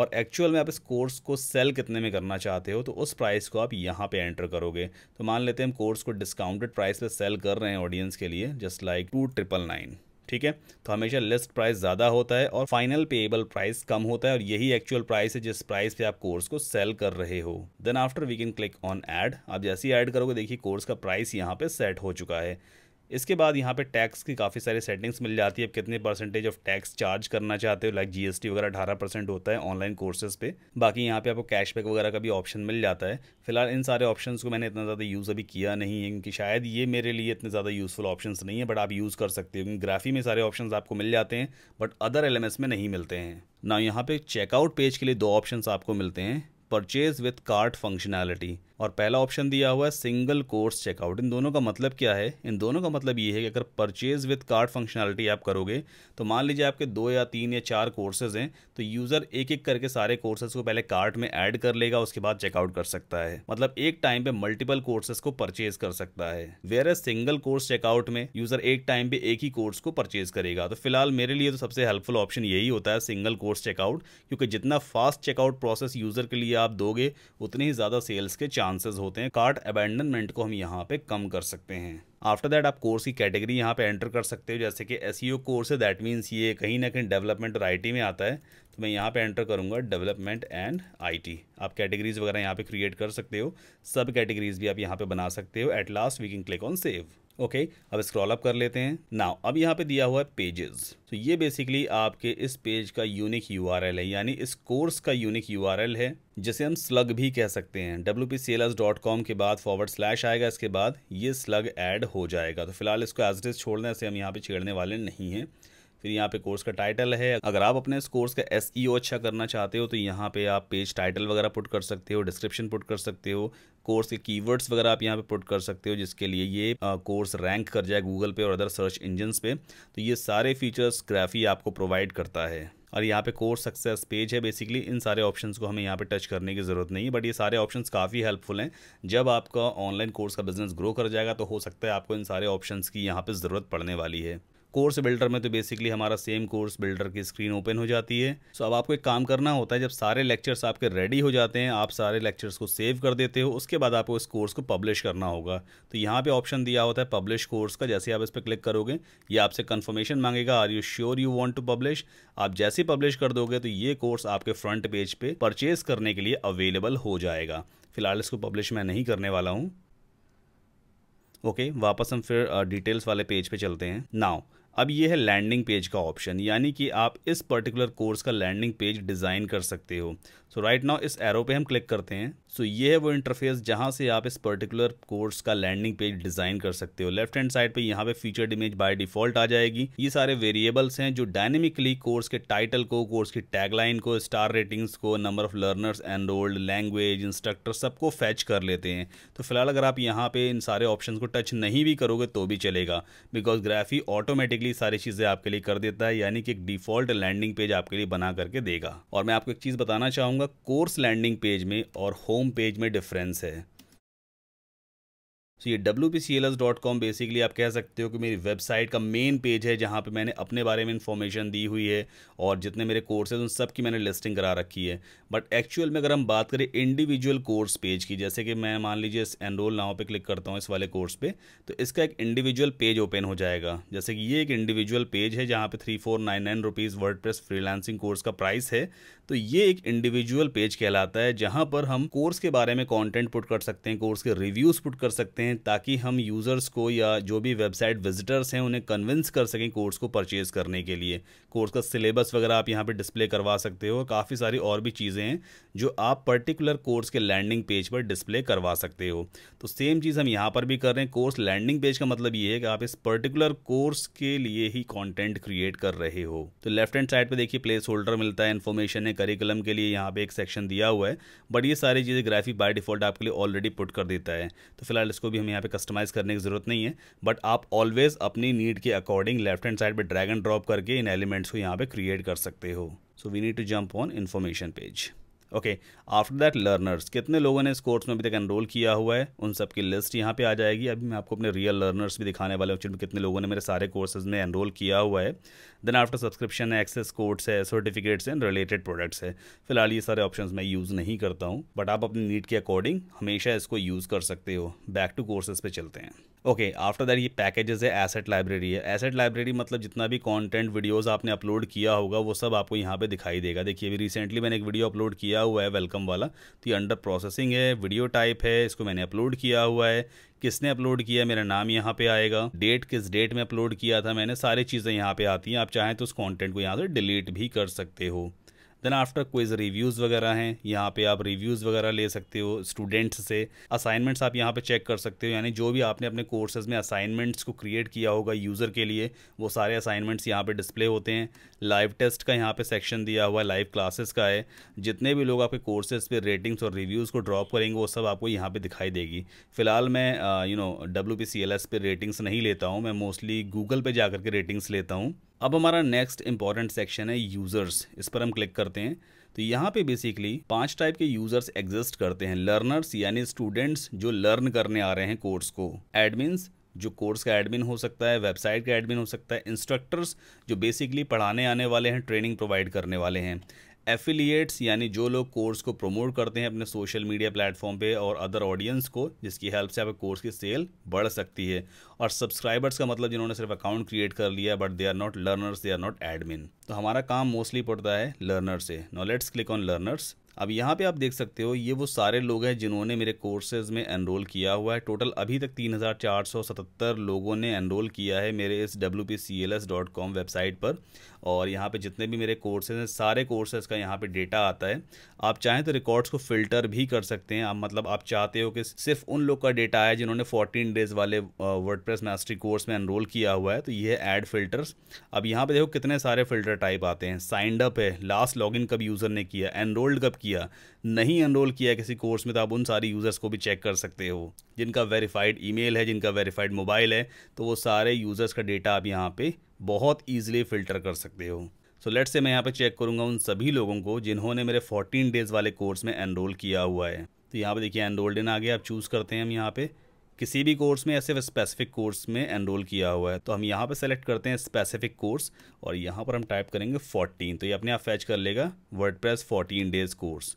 और एक्चुअल में आप इस कोर्स को सेल कितने में करना चाहते हो तो उस प्राइस को आप यहाँ पे एंटर करोगे तो मान लेते हैं हम कोर्स को डिस्काउंटेड प्राइस पे सेल कर रहे हैं ऑडियंस के लिए just like two triple nine ठीक है तो हमेशा लिस्ट प्राइस ज़्यादा होता है और फाइनल पेएबल प्राइस कम होता है और यही एक्चुअल प्राइस है जिस प्राइस पे आप कोर्स को सेल कर रहे हो then after we can click on add आप जैसे ही ऐड करोगे देखिए कोर्स का प्राइस यहाँ पे सेट हो चुका है इसके बाद यहाँ पे टैक्स की काफ़ी सारी सेटिंग्स मिल जाती है आप कितने परसेंटेज ऑफ टैक्स चार्ज करना चाहते हो लाइक जीएसटी वगैरह अठारह परसेंट होता है ऑनलाइन कोर्सेज पे बाकी यहाँ पे आपको कैशबैक वगैरह का भी ऑप्शन मिल जाता है फिलहाल इन सारे ऑप्शंस को मैंने इतना ज़्यादा यूज़ अभी किया नहीं है क्योंकि शायद ये मेरे लिए इतने ज़्यादा यूज़फुल ऑप्शन नहीं है बट आप यूज़ कर सकते हो क्योंकि ग्राफी में सारे ऑप्शन आपको मिल जाते हैं बट अदर एल में नहीं मिलते हैं ना यहाँ पे चेकआउट पेज के लिए दो ऑप्शन आपको मिलते हैं परचेज विथ कार्ट फंक्शनैलिटी और पहला ऑप्शन दिया हुआ है सिंगल कोर्स चेकआउट इन दोनों का मतलब क्या है इन दोनों का मतलब ये है कि अगर परचेज विद कार्ड फंक्शनलिटी आप करोगे तो मान लीजिए आपके दो या तीन या चार कोर्सेज हैं तो यूज़र एक एक करके सारे कोर्सेज को पहले कार्ट में ऐड कर लेगा उसके बाद चेकआउट कर सकता है मतलब एक टाइम पे मल्टीपल कोर्सेज को परचेज कर सकता है whereas single course checkout में यूज़र एक टाइम पे एक ही कोर्स को परचेज करेगा तो फिलहाल मेरे लिए तो सबसे हेल्पफुल ऑप्शन यही होता है सिंगल कोर्स चेकआउट क्योंकि जितना फास्ट चेकआउट प्रोसेस यूज़र के लिए आप दोगे उतने ही ज़्यादा सेल्स के चांस चांसेस होते हैं कार्ट अबेंडनमेंट को हम यहाँ पे कम कर सकते हैं आफ्टर दैट आप कोर्स की कैटेगरी यहाँ पे एंटर कर सकते हो जैसे कि एस कोर्स e है दैट मीन्स ये कहीं ना कहीं डेवलपमेंट और आई में आता है तो मैं यहाँ पे एंटर करूँगा डेवलपमेंट एंड आईटी आप कैटेगरीज वगैरह यहाँ पे क्रिएट कर सकते हो सब कैटेगरीज भी आप यहाँ पे बना सकते हो at last we can click on save okay okay, अब स्क्रॉल अप कर लेते हैं नाउ अब यहाँ पे दिया हुआ है पेजेस तो ये बेसिकली आपके इस पेज का यूनिक यू है यानी इस कोर्स का यूनिक यू है जिसे हम स्लग भी कह सकते हैं wpcls.com के बाद फॉरवर्ड स्लैश आएगा इसके बाद ये स्लग ऐड हो जाएगा तो फिलहाल इसको एज छोड़ने से हम यहाँ पे छेड़ने वाले नहीं हैं फिर यहाँ पे कोर्स का टाइटल है अगर आप अपने इस कोर्स का एस e अच्छा करना चाहते हो तो यहाँ पे आप पेज टाइटल वगैरह पुट कर सकते हो डिस्क्रिप्शन पुट कर सकते हो कोर्स के कीवर्ड्स वगैरह आप यहाँ पे पुट कर सकते हो जिसके लिए ये कोर्स रैंक कर जाए गूगल पे और अदर सर्च इंजन्स पे तो ये सारे फीचर्स ग्राफी आपको प्रोवाइड करता है और यहाँ पे कोर्स सक्सेस पेज है बेसिकली इन सारे ऑप्शंस को हमें यहाँ पे टच करने की ज़रूरत नहीं है बट ये सारे ऑप्शंस काफ़ी हेल्पफुल हैं जब आपका ऑनलाइन कोर्स का बिजनेस ग्रो कर जाएगा तो हो सकता है आपको इन सारे ऑप्शंस की यहाँ पे ज़रूरत पड़ने वाली है कोर्स बिल्डर में तो बेसिकली हमारा सेम कोर्स बिल्डर की स्क्रीन ओपन हो जाती है सो अब आपको एक काम करना होता है जब सारे लेक्चर्स आपके रेडी हो जाते हैं आप सारे लेक्चर्स को सेव कर देते हो उसके बाद आपको इस कोर्स को पब्लिश करना होगा तो यहाँ पे ऑप्शन दिया होता है पब्लिश कोर्स का जैसे आप इस पर क्लिक करोगे ये आपसे कन्फर्मेशन मांगेगा are you sure you want to publish आप जैसे ही पब्लिश कर दोगे तो ये कोर्स आपके फ्रंट पेज पे परचेज करने के लिए अवेलेबल हो जाएगा फिलहाल इसको पब्लिश मैं नहीं करने वाला हूँ ओके okay, वापस हम फिर डिटेल्स वाले पेज पे चलते हैं नाउ अब ये है लैंडिंग पेज का ऑप्शन यानी कि आप इस पर्टिकुलर कोर्स का लैंडिंग पेज डिज़ाइन कर सकते हो सो राइट नाउ इस एरो पे हम क्लिक करते हैं सो so, ये है वो इंटरफेस जहाँ से आप इस पर्टिकुलर कोर्स का लैंडिंग पेज डिज़ाइन कर सकते हो लेफ्ट हैंड साइड पे यहाँ पे फीचर्ड इमेज बाय डिफॉल्ट आ जाएगी ये सारे वेरिएबल्स हैं जो डायनेमिकली कोर्स के टाइटल को कोर्स की टैगलाइन को स्टार रेटिंग्स को number of learners enrolled language instructor सबको फैच कर लेते हैं तो फिलहाल अगर आप यहाँ पे इन सारे ऑप्शन को टच नहीं भी करोगे तो भी चलेगा बिकॉज ग्राफी ऑटोमेटिकली सारी चीज़ें आपके लिए कर देता है यानी कि एक डिफॉल्ट लैंडिंग पेज आपके लिए बना करके देगा और मैं आपको एक चीज़ बताना चाहूंगा बताऊंगा कोर्स लैंडिंग पेज में और होम पेज में डिफरेंस है सो तो ये W P C L S dot com basically आप कह सकते हो कि मेरी वेबसाइट का मेन पेज है जहाँ पे मैंने अपने बारे में इन्फॉर्मेशन दी हुई है और जितने मेरे कोर्सेज उन सब की मैंने लिस्टिंग करा रखी है बट एक्चुअल में अगर हम बात करें इंडिविजुअल कोर्स पेज की जैसे कि मैं मान लीजिए इस एनरोल नाव पे क्लिक करता हूँ इस वाले कोर्स पे तो इसका एक इंडिविजुअल पेज ओपन हो जाएगा जैसे कि ये एक इंडिविजुअल पेज है जहाँ पर three four nine nine rupees WordPress freelancing course का प्राइस है तो ये एक इंडिविजुअल पेज कहलाता है जहां पर हम कोर्स के बारे में कॉन्टेंट पुट कर सकते हैं कोर्स के रिव्यूज़ पुट कर सकते हैं ताकि हम यूज़र्स को या जो भी वेबसाइट विजिटर्स हैं उन्हें कन्विंस कर सकें कोर्स को परचेज़ करने के लिए कोर्स का सिलेबस वगैरह आप यहाँ पर डिस्प्ले करवा सकते हो काफ़ी सारी और भी चीज़ें हैं जो आप पर्टिकुलर कोर्स के लैंडिंग पेज पर डिस्प्ले करवा सकते हो तो सेम चीज़ हम यहाँ पर भी कर रहे हैं कोर्स लैंडिंग पेज का मतलब ये है कि आप इस पर्टिकुलर कोर्स के लिए ही कॉन्टेंट क्रिएट कर रहे हो तो लेफ्ट हैंड साइड पर देखिए प्लेस होल्डर मिलता है इन्फॉर्मेशन है करिकुलम के लिए यहाँ पे एक सेक्शन दिया हुआ है बट ये सारी चीज़ें ग्राफी बाय डिफ़ॉल्ट आपके लिए ऑलरेडी पुट कर देता है तो फिलहाल इसको भी हम यहाँ पे कस्टमाइज़ करने की ज़रूरत नहीं है बट आप ऑलवेज़ अपनी नीड के अकॉर्डिंग लेफ्ट हैंड साइड पर ड्रैगन ड्रॉप करके इन एलिमेंट्स को यहाँ पर क्रिएट कर सकते हो so we need to jump on information page okay after that learners कितने लोगों ने इस कोर्स में अभी तक एनरोल किया हुआ है उन सब की लिस्ट यहाँ पे आ जाएगी अभी मैं आपको अपने रियल लर्नर्स भी दिखाने वाला हूँ कितने लोगों ने मेरे सारे कोर्सेज में एनरोल किया हुआ है देन आफ्टर सब्सक्रिप्शन है एक्सेस कोड्स है सर्टिफिकेट्स हैं रिलेटेड प्रोडक्ट्स है फिलहाल ये सारे ऑप्शन मैं यूज़ नहीं करता हूँ बट आप अपनी नीड के अकॉर्डिंग हमेशा इसको यूज़ कर सकते हो बैक टू कोर्सेज पे चलते हैं ओके आफ्टर दैट ये पैकेजेस है एसेट लाइब्रेरी है एसेट लाइब्रेरी मतलब जितना भी कंटेंट वीडियोस आपने अपलोड किया होगा वो सब आपको यहाँ पे दिखाई देगा देखिए अभी रिसेंटली मैंने एक वीडियो अपलोड किया हुआ है वेलकम वाला तो ये अंडर प्रोसेसिंग है वीडियो टाइप है इसको मैंने अपलोड किया हुआ है किसने अपलोड किया मेरा नाम यहाँ पे आएगा डेट किस डेट में अपलोड किया था मैंने सारी चीज़ें यहाँ पे आती हैं आप चाहें तो उस कॉन्टेंट को यहाँ से डिलीट भी कर सकते हो देन आफ्टर क्विज रिव्यूज़ वगैरह हैं यहाँ पे आप रिव्यूज़ वगैरह ले सकते हो स्टूडेंट्स से असाइनमेंट्स आप यहाँ पे चेक कर सकते हो यानी जो भी आपने अपने कोर्सेज में असाइनमेंट्स को क्रिएट किया होगा यूज़र के लिए वो सारे असाइनमेंट्स यहाँ पर डिस्प्ले होते हैं लाइव टेस्ट का यहाँ पर सेक्शन दिया हुआ है लाइव क्लासेस का है जितने भी लोग आपके कोर्सेज पर रेटिंग्स और रिव्यूज़ को ड्रॉप करेंगे वो सब आपको यहाँ पर दिखाई देगी फिलहाल मैं you know W P ratings नहीं लेता हूँ मैं मोस्टली गूगल पर जा करके रेटिंग्स लेता हूँ अब हमारा नेक्स्ट इंपॉर्टेंट सेक्शन है यूज़र्स इस पर हम क्लिक करते हैं तो यहाँ पे बेसिकली पांच टाइप के यूज़र्स एग्जिस्ट करते हैं लर्नर्स यानी स्टूडेंट्स जो लर्न करने आ रहे हैं कोर्स को एडमिन्स जो कोर्स का एडमिन हो सकता है वेबसाइट का एडमिन हो सकता है इंस्ट्रक्टर्स जो बेसिकली पढ़ाने आने वाले हैं ट्रेनिंग प्रोवाइड करने वाले हैं एफिलिएट्स यानी जो लोग कोर्स को प्रमोट करते हैं अपने सोशल मीडिया प्लेटफॉर्म पे और अदर ऑडियंस को जिसकी हेल्प से आपके कोर्स की सेल बढ़ सकती है और सब्सक्राइबर्स का मतलब जिन्होंने सिर्फ अकाउंट क्रिएट कर लिया but they are not learners they are not admin तो हमारा काम मोस्टली पड़ता है लर्नर से no let's click on learners अब यहाँ पे आप देख सकते हो ये वो सारे लोग हैं जिन्होंने मेरे कोर्सेज में एनरोल किया हुआ है टोटल अभी तक 3477 लोगों ने एनरोल किया है मेरे इस डब्ल्यू वेबसाइट पर और यहाँ पे जितने भी मेरे कोर्सेज हैं सारे कोर्सेज का यहाँ पे डेटा आता है आप चाहें तो रिकॉर्ड्स को फ़िल्टर भी कर सकते हैं आप मतलब आप चाहते हो कि सिर्फ उन लोग का डेटा आए जिन्होंने 14 डेज वाले वर्ड प्रेस मास्टरी कोर्स में एनरोल किया हुआ है तो ये है एड फिल्टर्स अब यहाँ पर देखो कितने सारे फिल्टर टाइप आते हैं साइंड अप है लास्ट लॉग कब यूज़र ने किया एनरोल्ड कब किया नहीं एनरोल किया किसी कोर्स में तो आप उन सारे यूज़र्स को भी चेक कर सकते हो जिनका वेरीफाइड ईमेल है जिनका वेरीफाइड मोबाइल है तो वो सारे यूज़र्स का डेटा आप यहाँ पे बहुत ईजिली फिल्टर कर सकते हो सो लेट से मैं यहाँ पे चेक करूँगा उन सभी लोगों को जिन्होंने मेरे 14 डेज़ वाले कोर्स में एनरोल किया हुआ है तो यहाँ पे देखिए एनरोल्ड इन आ गया आप चूज़ करते हैं हम यहाँ पे किसी भी कोर्स में या सिर्फ स्पेसिफिक कोर्स में एनरोल किया हुआ है तो हम यहाँ पे सेलेक्ट करते हैं स्पेसिफिक कोर्स और यहाँ पर हम टाइप करेंगे 14 तो ये अपने आप फैच कर लेगा वर्ड प्रेस डेज़ कोर्स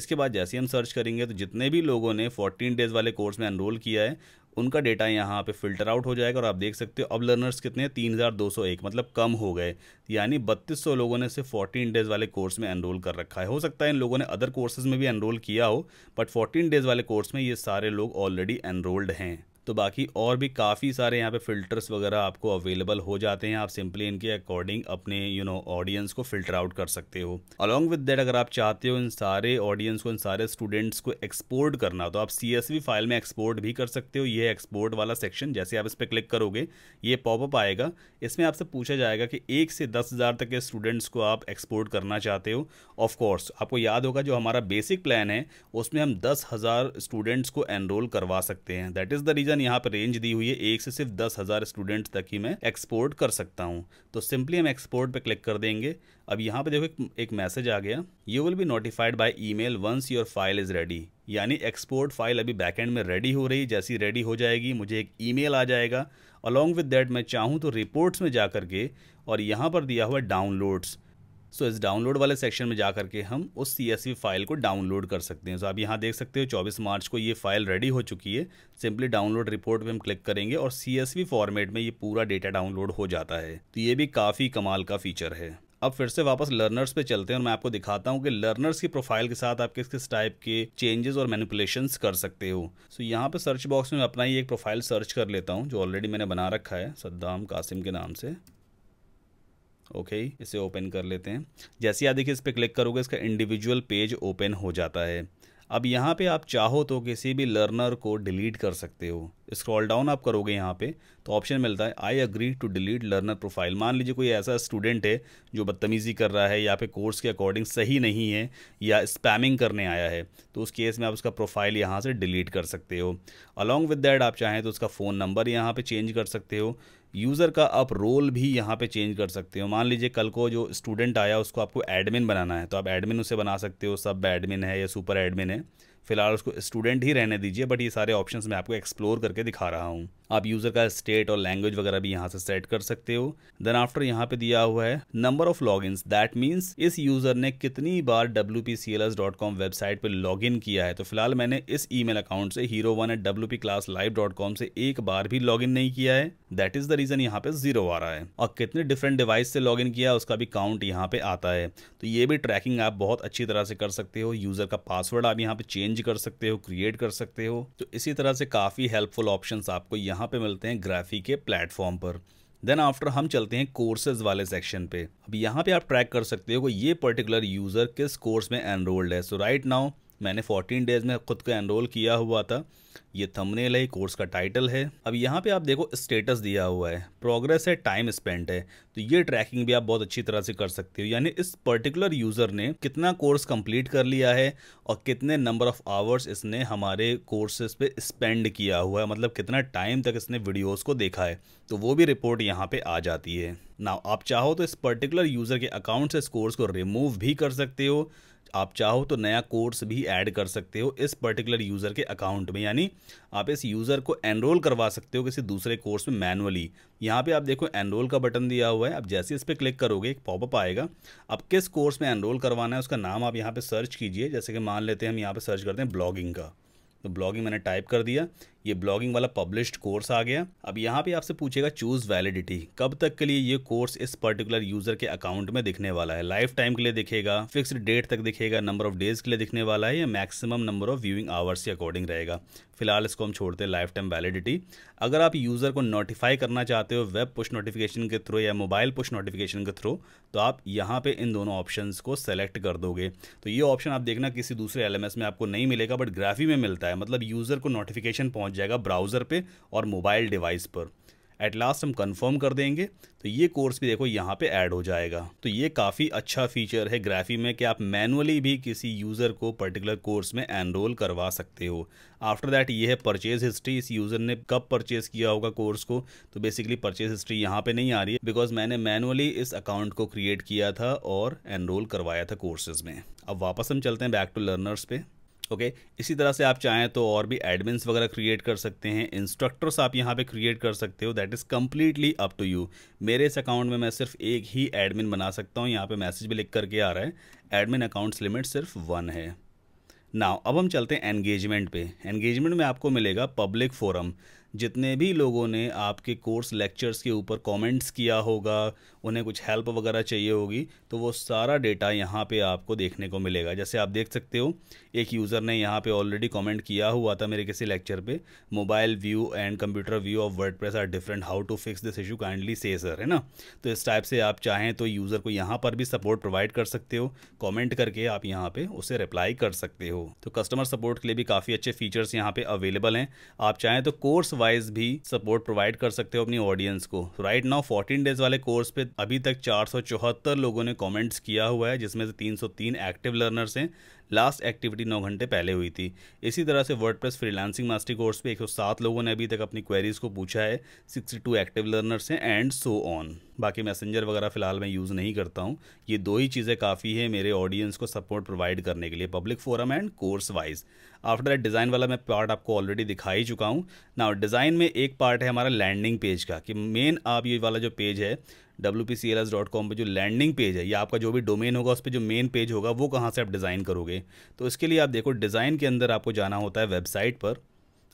इसके बाद जैसे ही हम सर्च करेंगे तो जितने भी लोगों ने 14 डेज़ वाले कोर्स में एनरोल किया है उनका डेटा यहाँ पे फिल्टर आउट हो जाएगा और आप देख सकते हो अब लर्नर्स कितने तीन हज़ार दो सौ एक मतलब कम हो गए यानी बत्तीस सौ लोगों ने सिर्फ फोर्टीन डेज़ वाले कोर्स में एनरोल कर रखा है हो सकता है इन लोगों ने अदर कोर्सेज में भी एनरोल किया हो बट फोर्टीन डेज़ वाले कोर्स में ये सारे लोग ऑलरेडी एनरोल्ड हैं तो बाकी और भी काफ़ी सारे यहाँ पे फ़िल्टर्स वगैरह आपको अवेलेबल हो जाते हैं आप सिंपली इनके अकॉर्डिंग अपने यू नो ऑडियंस को फ़िल्टर आउट कर सकते हो अलॉन्ग विद डैट अगर आप चाहते हो इन सारे ऑडियंस को इन सारे स्टूडेंट्स को एक्सपोर्ट करना तो आप सी फाइल में एक्सपोर्ट भी कर सकते हो ये एक्सपोर्ट वाला सेक्शन जैसे आप इस पर क्लिक करोगे ये पॉपअप आएगा इसमें आपसे पूछा जाएगा कि एक से दस हज़ार तक के स्टूडेंट्स को आप एक्सपोर्ट करना चाहते हो ऑफकोर्स आपको याद होगा जो हमारा बेसिक प्लान है उसमें हम दस हज़ार स्टूडेंट्स को एनरोल करवा सकते हैं दैट इज़ द रीज़न तकरीबन यहाँ पर रेंज दी हुई है एक से सिर्फ दस हज़ार स्टूडेंट तक ही मैं एक्सपोर्ट कर सकता हूँ तो सिंपली हम एक्सपोर्ट पे क्लिक कर देंगे अब यहाँ पे देखो एक एक मैसेज आ गया you will be notified by email once your file is ready यानी एक्सपोर्ट फाइल अभी बैकएंड में रेडी हो रही जैसी रेडी हो जाएगी मुझे एक ई आ जाएगा अलॉन्ग विद डैट मैं चाहूँ तो रिपोर्ट्स में जा के और यहाँ पर दिया हुआ डाउनलोड्स सो इस डाउनलोड वाले सेक्शन में जा करके हम उस सी फाइल को डाउनलोड कर सकते हैं सो so, आप यहाँ देख सकते हो 24 मार्च को ये फाइल रेडी हो चुकी है सिंपली डाउनलोड रिपोर्ट पे हम क्लिक करेंगे और सी फॉर्मेट में ये पूरा डेटा डाउनलोड हो जाता है तो ये भी काफ़ी कमाल का फीचर है अब फिर से वापस लर्नर्स पे चलते हैं और मैं आपको दिखाता हूँ कि लर्नर्स की प्रोफाइल के साथ आप किस किस टाइप के चेंजेस और मैनिपुलेशन कर सकते हो सो so, यहाँ पे सर्च बॉक्स में अपना ही एक प्रोफाइल सर्च कर लेता हूँ जो ऑलरेडी मैंने बना रखा है सद्दाम कासिम के नाम से ओके okay, इसे ओपन कर लेते हैं जैसे आप देखिए इस पर क्लिक करोगे इसका इंडिविजुअल पेज ओपन हो जाता है अब यहाँ पे आप चाहो तो किसी भी लर्नर को डिलीट कर सकते हो स्क्रॉल डाउन आप करोगे यहाँ पे तो ऑप्शन मिलता है I agree to delete learner profile मान लीजिए कोई ऐसा स्टूडेंट है जो बदतमीज़ी कर रहा है या पे कोर्स के अकॉर्डिंग सही नहीं है या स्पैमिंग करने आया है तो उस केस में आप उसका प्रोफाइल यहाँ से डिलीट कर सकते हो अलॉन्ग विद डैट आप चाहें तो उसका फ़ोन नंबर यहाँ पर चेंज कर सकते हो यूज़र का आप रोल भी यहाँ पे चेंज कर सकते हो मान लीजिए कल को जो स्टूडेंट आया उसको आपको एडमिन बनाना है तो आप एडमिन उसे बना सकते हो सब एडमिन है या सुपर एडमिन है फिलहाल उसको स्टूडेंट ही रहने दीजिए बट ये सारे ऑप्शंस मैं आपको एक्सप्लोर करके दिखा रहा हूँ आप यूज़र का स्टेट और लैंग्वेज वगैरह भी यहाँ से सेट कर सकते हो देन आफ्टर यहाँ पे दिया हुआ है number of log in that means इस यूज़र ने कितनी बार W P C L S dot com website पर लॉग इन किया है तो फिलहाल मैंने इस ई मेल अकाउंट से hero one at W P class live dot com से एक बार भी लॉग इन नहीं किया है दैट इज द रीज़न यहाँ पे जीरो आ रहा है और कितने डिफरेंट डिवाइस से लॉग इन किया उसका भी काउंट यहाँ पे आता है तो ये भी ट्रैकिंग आप बहुत अच्छी तरह से कर सकते हो यूज़र का पासवर्ड आप यहाँ पे चेंज कर सकते हो क्रिएट कर सकते हो तो इसी तरह से काफ़ी हेल्पफुल ऑप्शन आपको यहाँ यहाँ पे मिलते हैं ग्राफी के प्लेटफॉर्म पर देन आफ्टर हम चलते हैं कोर्सेज वाले सेक्शन पे अब यहाँ पे आप ट्रैक कर सकते हो कि ये पर्टिकुलर यूज़र किस कोर्स में एनरोल्ड है सो राइट नाउ मैंने 14 डेज में खुद को एनरोल किया हुआ था ये थंबनेल है कोर्स का टाइटल है अब यहाँ पे आप देखो स्टेटस दिया हुआ है प्रोग्रेस है टाइम स्पेंड है तो ये ट्रैकिंग भी आप बहुत अच्छी तरह से कर सकते हो यानी इस पर्टिकुलर यूज़र ने कितना कोर्स कंप्लीट कर लिया है और कितने नंबर ऑफ आवर्स इसने हमारे कोर्सेज पे स्पेंड किया हुआ है मतलब कितना टाइम तक इसने वीडियोज़ को देखा है तो वो भी रिपोर्ट यहाँ पर आ जाती है ना आप चाहो तो इस पर्टिकुलर यूज़र के अकाउंट से इस कोर्स को रिमूव भी कर सकते हो आप चाहो तो नया कोर्स भी ऐड कर सकते हो इस पर्टिकुलर यूज़र के अकाउंट में यानी आप इस यूज़र को एनरोल करवा सकते हो किसी दूसरे कोर्स में मैनुअली यहाँ पे आप देखो एनरोल का बटन दिया हुआ है आप जैसे इस पर क्लिक करोगे एक पॉपअप आएगा अब किस कोर्स में एनरोल करवाना है उसका नाम आप यहाँ पर सर्च कीजिए जैसे कि मान लेते हैं हम यहाँ पर सर्च करते हैं ब्लॉगिंग का तो ब्लॉगिंग मैंने टाइप कर दिया ये ब्लॉगिंग वाला पब्लिश्ड कोर्स आ गया अब यहाँ पे आपसे पूछेगा चूज वैलिडिटी कब तक के लिए ये कोर्स इस पर्टिकुलर यूजर के अकाउंट में दिखने वाला है लाइफ टाइम के लिए दिखेगा फिक्स डेट तक दिखेगा नंबर ऑफ डेज के लिए दिखने वाला है या maximum number of viewing hours के अकॉर्डिंग रहेगा फिलहाल इसको हम छोड़ते हैं लाइफ टाइम वैलिडिटी अगर आप यूजर को नोटिफाई करना चाहते हो वेब पुश नोटिफिकेशन के थ्रू या मोबाइल पुश नोटिफिकेशन के थ्रू तो आप यहाँ पे इन दोनों ऑप्शन को सेलेक्ट कर दोगे तो ये ऑप्शन आप देखना किसी दूसरे एल में आपको नहीं मिलेगा बट ग्राफी में मिलता है मतलब यूजर को नोटिफिकेशन पहुंच पहुंच जाएगा ब्राउज़र पे और मोबाइल डिवाइस पर एट लास्ट हम कंफर्म कर देंगे तो ये कोर्स भी देखो यहाँ पे ऐड हो जाएगा तो ये काफ़ी अच्छा फीचर है ग्राफी में कि आप मैनुअली भी किसी यूज़र को पर्टिकुलर कोर्स में एनरोल करवा सकते हो आफ्टर दैट ये है परचेज हिस्ट्री इस यूज़र ने कब परचेज किया होगा कोर्स को तो बेसिकली परचेज हिस्ट्री यहाँ पे नहीं आ रही है बिकॉज मैंने मैनुअली इस अकाउंट को क्रिएट किया था और एनरोल करवाया था कोर्सेज में अब वापस हम चलते हैं बैक टू लर्नर्स पे ओके okay? इसी तरह से आप चाहें तो और भी एडमिन्स वगैरह क्रिएट कर सकते हैं इंस्ट्रक्टर्स आप यहाँ पे क्रिएट कर सकते हो that is completely up to you मेरे इस अकाउंट में मैं सिर्फ एक ही एडमिन बना सकता हूँ यहाँ पे मैसेज भी लिख करके आ रहा है एडमिन अकाउंट्स लिमिट सिर्फ वन है नाउ अब हम चलते हैं एंगेजमेंट पे एंगेजमेंट में आपको मिलेगा पब्लिक फोरम जितने भी लोगों ने आपके कोर्स लेक्चर्स के ऊपर कमेंट्स किया होगा उन्हें कुछ हेल्प वगैरह चाहिए होगी तो वो सारा डेटा यहाँ पे आपको देखने को मिलेगा जैसे आप देख सकते हो एक यूज़र ने यहाँ पे ऑलरेडी कमेंट किया हुआ था मेरे किसी लेक्चर पे mobile view and computer view of WordPress are different how to fix this issue kindly से सर है ना तो इस टाइप से आप चाहें तो यूज़र को यहाँ पर भी सपोर्ट प्रोवाइड कर सकते हो कॉमेंट करके आप यहाँ पर उसे रिप्लाई कर सकते हो तो कस्टमर सपोर्ट के लिए भी काफ़ी अच्छे फीचर्स यहाँ पर अवेलेबल हैं आप चाहें तो कोर्स वाइज भी सपोर्ट प्रोवाइड कर सकते हो अपनी ऑडियंस को राइट नाउ फोर्टीन डेज वाले कोर्स पर अभी तक चार लोगों ने कमेंट्स किया हुआ है जिसमें से 303 एक्टिव लर्नर्स हैं लास्ट एक्टिविटी नौ घंटे पहले हुई थी इसी तरह से वर्डप्रेस फ्रीलांसिंग मास्टर कोर्स पे 107 लोगों ने अभी तक अपनी क्वेरीज को पूछा है 62 एक्टिव लर्नर्स हैं एंड सो ऑन बाकी मैसेंजर वगैरह फ़िलहाल मैं यूज़ नहीं करता हूँ ये दो ही चीज़ें काफ़ी है मेरे ऑडियंस को सपोर्ट प्रोवाइड करने के लिए public forum and course wise after that design वाला मैं पार्ट आपको ऑलरेडी दिखा ही चुका हूँ ना डिज़ाइन में एक पार्ट है हमारा लैंडिंग पेज का कि मेन आप ये वाला जो पेज है W P C L S dot com पर जो लैंडिंग पेज है या आपका जो भी डोमेन होगा उस पर जो मेन पेज होगा वो कहाँ से आप डिज़ाइन करोगे तो इसके लिए आप देखो डिज़ाइन के अंदर आपको जाना होता है वेबसाइट पर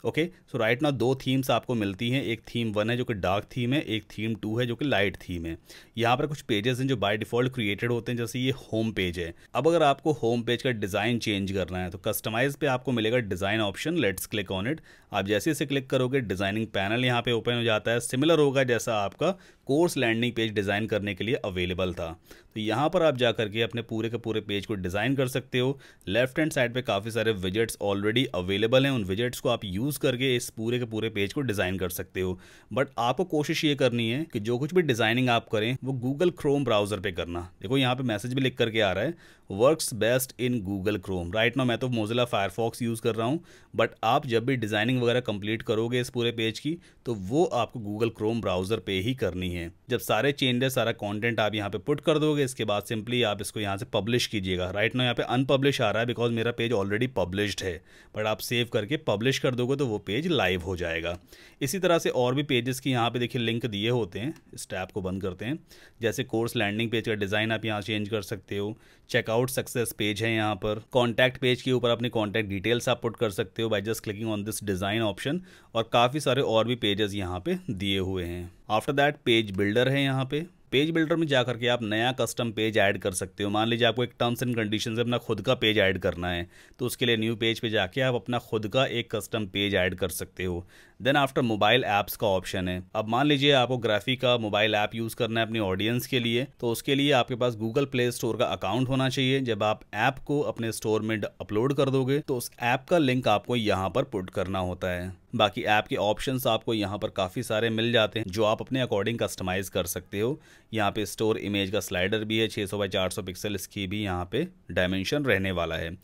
ओके सो राइट ना दो थीम्स आपको मिलती हैं एक थीम वन है जो कि डार्क थीम है एक थीम टू है जो कि लाइट थीम है यहाँ पर कुछ पेजेस हैं जो बाय डिफॉल्ट क्रिएटेड होते हैं जैसे ये होम पेज है अब अगर आपको होम पेज का डिज़ाइन चेंज करना है तो कस्टमाइज पे आपको मिलेगा design option let's click on it आप जैसे इसे क्लिक करोगे डिज़ाइनिंग पैनल यहाँ पे ओपन हो जाता है सिमिलर होगा जैसा आपका कोर्स लैंडिंग पेज डिज़ाइन करने के लिए अवेलेबल था तो यहाँ पर आप जा के अपने पूरे के पूरे पेज को डिज़ाइन कर सकते हो लेफ्ट हैंड साइड पे काफ़ी सारे विजेट्स ऑलरेडी अवेलेबल हैं उन विजेट्स को आप यूज़ करके इस पूरे के पूरे पेज को डिज़ाइन कर सकते हो बट आपको कोशिश ये करनी है कि जो कुछ भी डिज़ाइनिंग आप करें वो गूगल क्रोम ब्राउज़र पर करना देखो यहाँ पर मैसेज भी लिख करके आ रहा है works best in Google Chrome right ना मैं तो मोजिला फायरफॉक्स यूज़ कर रहा हूँ बट आप जब भी डिज़ाइनिंग वगैरह कंप्लीट करोगे इस पूरे पेज की तो वो आपको गूगल क्रोम ब्राउज़र पे ही करनी है जब सारे चेंजेस सारा कॉन्टेंट आप यहाँ पर पुट कर दोगे इसके बाद सिंपली आप इसको यहाँ से पब्लिश कीजिएगा राइट ना यहाँ पर अनपब्लिश आ रहा है बिकॉज मेरा पेज ऑलरेडी पब्लिश्ड है बट आप सेव करके पब्लिश कर दोगे तो वो पेज लाइव हो जाएगा इसी तरह से और भी पेजेस की यहाँ पर देखिए लिंक दिए होते हैं इस टैप को बंद करते हैं जैसे कोर्स लैंडिंग पेज का डिज़ाइन आप यहाँ चेंज कर सकते हो चेकआउट विदाउट सक्सेस पेज है यहाँ पर कॉन्टैक्ट पेज के ऊपर अपनी कॉन्टैक्ट डिटेल्स आप पुट कर सकते हो by just clicking on this design option और काफ़ी सारे और भी पेजेस यहाँ पे दिए हुए हैं आफ्टर दैट पेज बिल्डर है यहाँ पे पेज बिल्डर में जाकर के आप नया कस्टम पेज ऐड कर सकते हो मान लीजिए आपको एक टर्म्स एंड कंडीशन से अपना खुद का पेज ऐड करना है तो उसके लिए न्यू पेज पे जाके आप अपना खुद का एक कस्टम पेज ऐड कर सकते हो देन आफ्टर मोबाइल ऐप्स का ऑप्शन है अब मान लीजिए आपको ग्राफी का मोबाइल ऐप यूज करना है अपनी ऑडियंस के लिए तो उसके लिए आपके पास गूगल प्ले स्टोर का अकाउंट होना चाहिए जब आप ऐप को अपने स्टोर में अपलोड कर दोगे तो उस ऐप का लिंक आपको यहाँ पर पुट करना होता है बाकी ऐप के ऑप्शंस आपको यहाँ पर काफ़ी सारे मिल जाते हैं जो आप अपने अकॉर्डिंग कस्टमाइज कर सकते हो यहाँ पे स्टोर इमेज का स्लाइडर भी है 600 सौ बाई चार पिक्सल इसकी भी यहाँ पे डायमेंशन रहने वाला है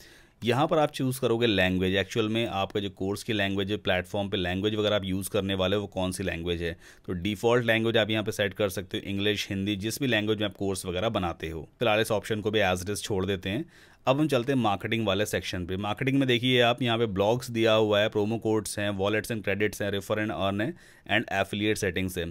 यहाँ पर आप चूज़ करोगे लैंग्वेज एक्चुअल में आपका जो कोर्स की लैंग्वेज है प्लेटफॉर्म पे लैंग्वेज वगैरह आप यूज़ करने वाले हो वो कौन सी लैंग्वेज है तो डिफॉल्ट लैंग्वेज आप यहाँ पे सेट कर सकते हो इंग्लिश हिंदी जिस भी लैंग्वेज में आप कोर्स वगैरह बनाते हो फिलहाल इस ऑप्शन को भी एज इट इज़ छोड़ देते हैं अब हम चलते हैं मार्केटिंग वाले सेक्शन पे मार्केटिंग में देखिए आप यहाँ पे ब्लॉग्स दिया हुआ है प्रोमो कोड्स हैं वॉलेट्स एंड क्रेडिट्स हैं रेफर एंड अर्न है एंड एफिलिएट सेटिंग से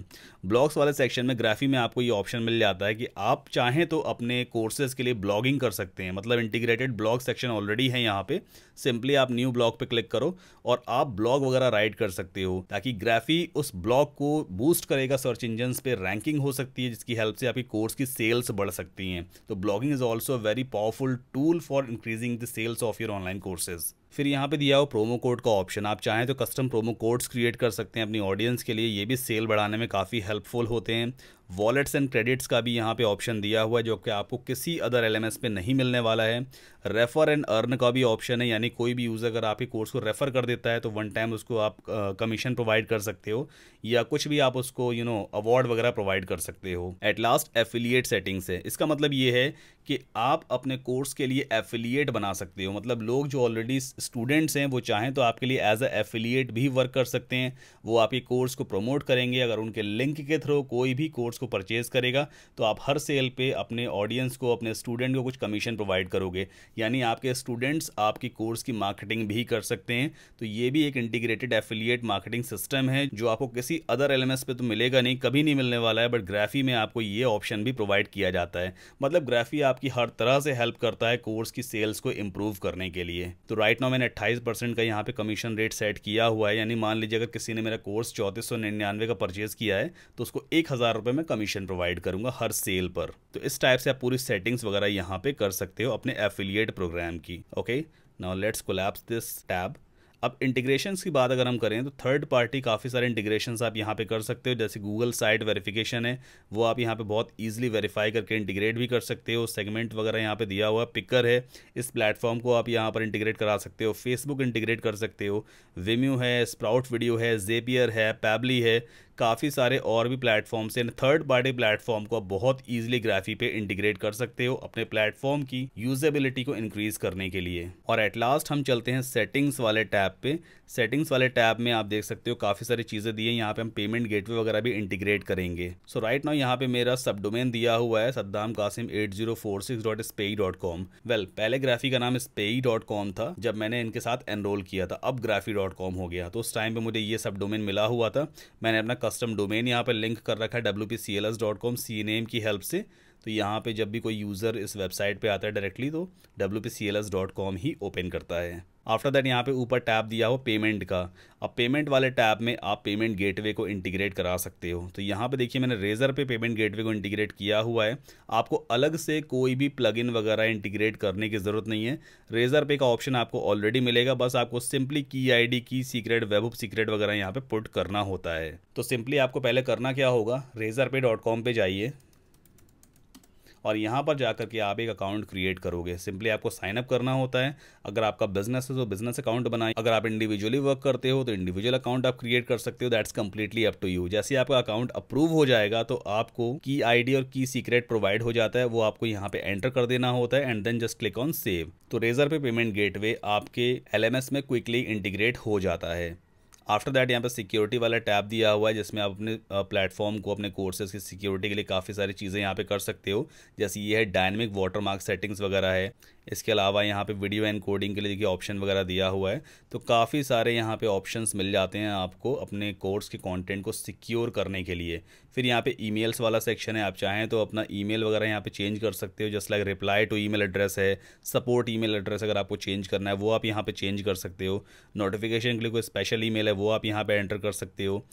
ब्लॉग्स वाले सेक्शन में ग्राफी में आपको ये ऑप्शन मिल जाता है कि आप चाहें तो अपने कोर्सेज के लिए ब्लॉगिंग कर सकते हैं मतलब इंटीग्रेटेड ब्लॉग सेक्शन ऑलरेडी है यहाँ पे सिंपली आप न्यू ब्लॉग पे क्लिक करो और आप ब्लॉग वगैरह राइट कर सकते हो ताकि ग्राफी उस ब्लॉग को बूस्ट करेगा सर्च इंजन पे रैंकिंग हो सकती है जिसकी हेल्प से आपकी कोर्स की सेल्स बढ़ सकती हैं तो blogging is also very powerful tool for increasing the sales of your online courses फिर यहाँ पे दिया हो प्रोमो कोड का ऑप्शन आप चाहें तो कस्टम प्रोमो कोड्स क्रिएट कर सकते हैं अपनी ऑडियंस के लिए ये भी सेल बढ़ाने में काफ़ी हेल्पफुल होते हैं वॉलेट्स एंड क्रेडिट्स का भी यहाँ पे ऑप्शन दिया हुआ है जो कि आपको किसी अदर एल पे नहीं मिलने वाला है रेफ़र एंड अर्न का भी ऑप्शन है यानी कोई भी यूज़र अगर आपके कोर्स को रेफ़र कर देता है तो वन टाइम उसको आप कमीशन प्रोवाइड कर सकते हो या कुछ भी आप उसको यू नो अवार्ड वगैरह प्रोवाइड कर सकते हो एट लास्ट एफिलिएट सेटिंग्स है इसका मतलब ये है कि आप अपने कोर्स के लिए एफिलिएट बना सकते हो मतलब लोग जो ऑलरेडी स्टूडेंट्स हैं वो चाहें तो आपके लिए एज अ एफिलिएट भी वर्क कर सकते हैं वो आपके कोर्स को प्रमोट करेंगे अगर उनके लिंक के थ्रू कोई भी कोर्स को परचेज करेगा तो आप हर सेल पे अपने ऑडियंस को अपने स्टूडेंट को कुछ कमीशन प्रोवाइड करोगे यानी आपके स्टूडेंट्स आपकी कोर्स की मार्केटिंग भी कर सकते हैं तो ये भी एक इंटीग्रेटेड एफिलियट मार्केटिंग सिस्टम है जो आपको किसी अदर एल पे तो मिलेगा नहीं कभी नहीं मिलने वाला है बट ग्राफी में आपको ये ऑप्शन भी प्रोवाइड किया जाता है मतलब ग्राफी आपकी हर तरह से हेल्प करता है कोर्स की सेल्स को इम्प्रूव करने के लिए तो राइट नाउ मैंने अट्ठाईस का यहाँ पे कमीशन रेट सेट किया हुआ है यानी मान लीजिए अगर किसी ने मेरा कोर्स चौतीस का परचेज किया है तो उसको एक हज़ार रुपये में कमीशन प्रोवाइड करूंगा हर सेल पर तो इस टाइप से आप पूरी सेटिंग्स वगैरह यहाँ पे कर सकते हो अपने एफिलियट प्रोग्राम की okay now let's collapse this tab अब इंटीग्रेशंस की बात अगर हम करें तो थर्ड पार्टी काफ़ी सारे इंटीग्रेशंस आप यहाँ पे कर सकते हो जैसे गूगल साइट वेरिफिकेशन है वो आप यहाँ पे बहुत इजीली वेरीफाई करके इंटीग्रेट भी कर सकते हो सेगमेंट वगैरह यहाँ पे दिया हुआ पिकर है इस प्लेटफॉर्म को आप यहाँ पर इंटीग्रेट करा सकते हो फेसबुक इंटीग्रेट कर सकते हो वेम्यू है स्प्राउट वीडियो है जेपियर है पैबली है काफ़ी सारे और भी प्लेटफॉर्म से थर्ड पार्टी प्लेटफॉर्म को आप बहुत ईजिली ग्राफी पे इंटीग्रेट कर सकते हो अपने प्लेटफॉर्म की यूजेबिलिटी को इंक्रीज करने के लिए और एट लास्ट हम चलते हैं सेटिंग्स वाले टैब पे सेटिंग्स वाले टैब में आप देख सकते हो काफ़ी सारी चीज़ें दी हैं यहाँ पे हम पेमेंट गेटवे वगैरह भी इंटीग्रेट करेंगे सो राइट नाउ यहाँ पे मेरा सब डोमेन दिया हुआ है Saddam Kasim at zero four well पहले ग्राफी का नाम स्पेई था जब मैंने इनके साथ एनरोल किया था अब ग्राफी हो गया तो उस टाइम पर मुझे ये सब डोमेन मिला हुआ था मैंने अपना कस्टम डोमेन यहाँ पर लिंक कर रखा है W P C L S dot com C M की हेल्प से तो यहाँ पे जब भी कोई यूज़र इस वेबसाइट पे आता है डायरेक्टली तो W P C L S dot com ही ओपन करता है आफ्टर दैट यहाँ पे ऊपर टैब दिया हो पेमेंट का अब पेमेंट वाले टैब में आप पेमेंट गेटवे को इंटीग्रेट करा सकते हो तो यहाँ पे देखिए मैंने रेजर पे पेमेंट गेटवे को इंटीग्रेट किया हुआ है आपको अलग से कोई भी प्लगइन वगैरह इंटीग्रेट करने की ज़रूरत नहीं है रेजर पे का ऑप्शन आपको ऑलरेडी मिलेगा बस आपको सिंपली की आई की सीक्रेट वेब सीक्रेट वगैरह यहाँ पर पुट करना होता है तो सिंपली आपको पहले करना क्या होगा रेजर पे डॉट कॉम पर जाइए और यहाँ पर जाकर के आप एक अकाउंट क्रिएट करोगे सिंपली आपको साइनअप करना होता है अगर आपका बिजनेस है तो बिजनेस अकाउंट बनाए अगर आप इंडिविजुअली वर्क करते हो तो इंडिविजुअल अकाउंट आप क्रिएट कर सकते हो that's completely up to you जैसे आपका अकाउंट अप्रूव हो जाएगा तो आपको की आईडी और की सीक्रेट प्रोवाइड हो जाता है वो आपको यहाँ पे एंटर कर देना होता है and then just click on save तो रेजर पे पेमेंट गेटवे आपके एलएमएस में क्विकली इंटीग्रेट हो जाता है आफ्टर दैट यहाँ पर सिक्योरिटी वाला टैब दिया हुआ है जिसमें आप अपने प्लेटफॉर्म को अपने कोर्सेज की सिक्योरिटी के लिए काफ़ी सारी चीज़ें यहाँ पे कर सकते हो जैसे ये है डायनेमिक मार्क सेटिंग्स वगैरह है इसके अलावा यहाँ पे वीडियो एंड कोडिंग के लिए देखिए ऑप्शन वगैरह दिया हुआ है तो काफ़ी सारे यहाँ पे ऑप्शंस मिल जाते हैं आपको अपने कोर्स के कंटेंट को सिक्योर करने के लिए फिर यहाँ पे ईमेल्स वाला सेक्शन है आप चाहें तो अपना ईमेल वगैरह यहाँ पे चेंज कर सकते हो just like reply to email address है सपोर्ट ईमेल एड्रेस अगर आपको चेंज करना है वो आप यहाँ पे चेंज कर सकते हो नोटिफिकेशन के लिए कोई स्पेशल ईमेल है वो आप यहाँ पे एंटर कर सकते हो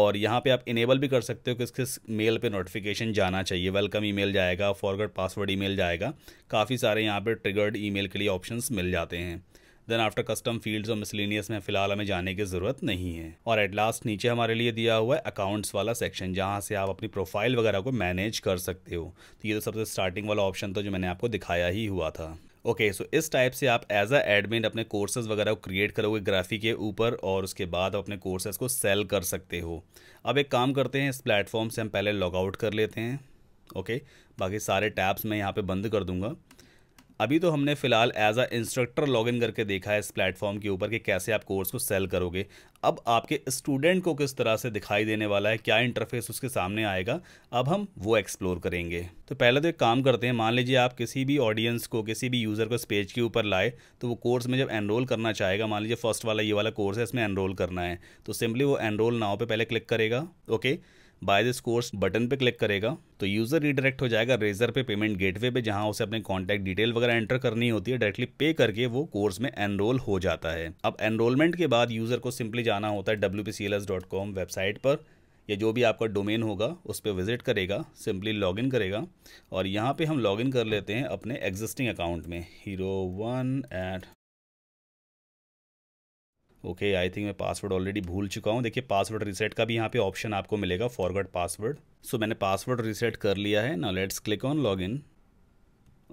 और यहाँ पे आप इनेबल भी कर सकते हो किस किस मेल पर नोटिफिकेशन जाना चाहिए वेलकम ई जाएगा फॉरवर्ड पासवर्ड ई जाएगा काफ़ी सारे यहाँ पर ट्रिगर्ड ई के लिए ऑप्शन मिल जाते हैं देन आफ्टर कस्टम फील्ड्स और मिसलिनियस में फिलहाल हमें जाने की जरूरत नहीं है और एट लास्ट नीचे हमारे लिए दिया हुआ है अकाउंट्स वाला सेक्शन जहाँ से आप अपनी प्रोफाइल वगैरह को मैनेज कर सकते हो तो ये तो सबसे स्टार्टिंग वाला ऑप्शन था तो जो मैंने आपको दिखाया ही हुआ था ओके okay, सो so इस टाइप से आप एज अ एडमिन अपने कोर्सेज वगैरह को क्रिएट करोगे ग्राफी के ऊपर और उसके बाद अपने कोर्सेज को सेल कर सकते हो अब एक काम करते हैं इस प्लेटफॉर्म से हम पहले लॉगआउट कर लेते हैं ओके okay, बाकी सारे टैब्स मैं यहाँ पे बंद कर दूंगा अभी तो हमने फ़िलहाल एज अ इंस्ट्रक्टर लॉगिन करके देखा है इस प्लेटफॉर्म के ऊपर कि कैसे आप कोर्स को सेल करोगे अब आपके स्टूडेंट को किस तरह से दिखाई देने वाला है क्या इंटरफेस उसके सामने आएगा अब हम वो एक्सप्लोर करेंगे तो पहले तो एक काम करते हैं मान लीजिए आप किसी भी ऑडियंस को किसी भी यूज़र को इस पेज के ऊपर लाए तो वो कोर्स में जब एनरोल करना चाहेगा मान लीजिए फर्स्ट वाला ये वाला कोर्स है इसमें एनरोल करना है तो सिंपली वो एनरोल नाव पर पहले क्लिक करेगा okay okay? By this course button पे क्लिक करेगा तो यूजर रिडायरेक्ट हो जाएगा रेजर पे पेमेंट गेटवे पे जहां उसे अपने कॉन्टैक्ट डिटेल वगैरह एंटर करनी होती है डायरेक्टली पे करके वो कोर्स में एनरोल हो जाता है अब एनरोलमेंट के बाद यूजर को सिंपली जाना होता है डब्ल्यू वेबसाइट पर या जो भी आपका डोमेन होगा उस पर विजिट करेगा सिंपली लॉगिन करेगा और यहाँ पे हम लॉगिन कर लेते हैं अपने एग्जिस्टिंग अकाउंट में hero one at okay I think मैं पासवर्ड ऑलरेडी भूल चुका हूँ देखिए पासवर्ड रिसेट का भी यहाँ पे ऑप्शन आपको मिलेगा फॉरवर्ड पासवर्ड सो मैंने पासवर्ड रिसेट कर लिया है ना let's click on log in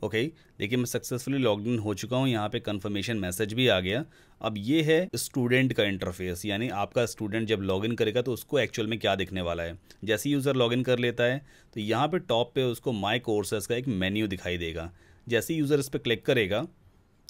okay देखिए मैं सक्सेसफुली लॉग इन हो चुका हूँ यहाँ पे कंफर्मेशन मैसेज भी आ गया अब ये है स्टूडेंट का इंटरफेस यानी आपका स्टूडेंट जब लॉग इन करेगा तो उसको एक्चुअल में क्या दिखने वाला है जैसे यूज़र लॉग इन कर लेता है तो यहाँ पर टॉप पे उसको माई कोर्सेज का एक मेन्यू दिखाई देगा जैसे ही यूज़र इस पर क्लिक करेगा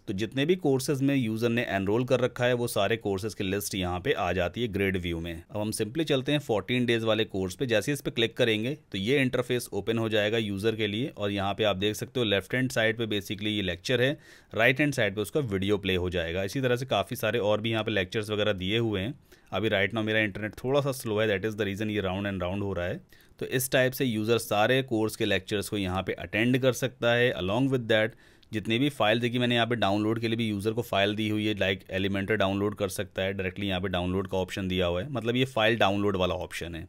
तो जितने भी कोर्सेज में यूज़र ने एनरोल कर रखा है वो सारे कोर्सेज की लिस्ट यहाँ पे आ जाती है ग्रेड व्यू में अब हम सिंपली चलते हैं फोर्टीन डेज वाले कोर्स पे जैसे इस पर क्लिक करेंगे तो ये इंटरफेस ओपन हो जाएगा यूज़र के लिए और यहाँ पे आप देख सकते हो लेफ्ट हैंड साइड पे बेसिकली ये लेक्चर है राइट हैंड साइड पे उसका वीडियो प्ले हो जाएगा इसी तरह से काफ़ी सारे और भी यहाँ पे लेक्चर्स वगैरह दिए हुए हैं अभी राइट ना मेरा इंटरनेट थोड़ा सा स्लो है दैट इज़ द रीज़न ये राउंड एंड राउंड हो रहा है तो इस टाइप से यूज़र सारे कोर्स के लेक्चर्स को यहाँ पे अटेंड कर सकता है अलॉन्ग विद दैट जितनी भी फाइल देखी मैंने यहाँ पे डाउनलोड के लिए भी यूज़र को फाइल दी हुई है लाइक एलिमेंटर डाउनलोड कर सकता है डायरेक्टली यहाँ पे डाउनलोड का ऑप्शन दिया हुआ है मतलब ये फाइल डाउनलोड वाला ऑप्शन है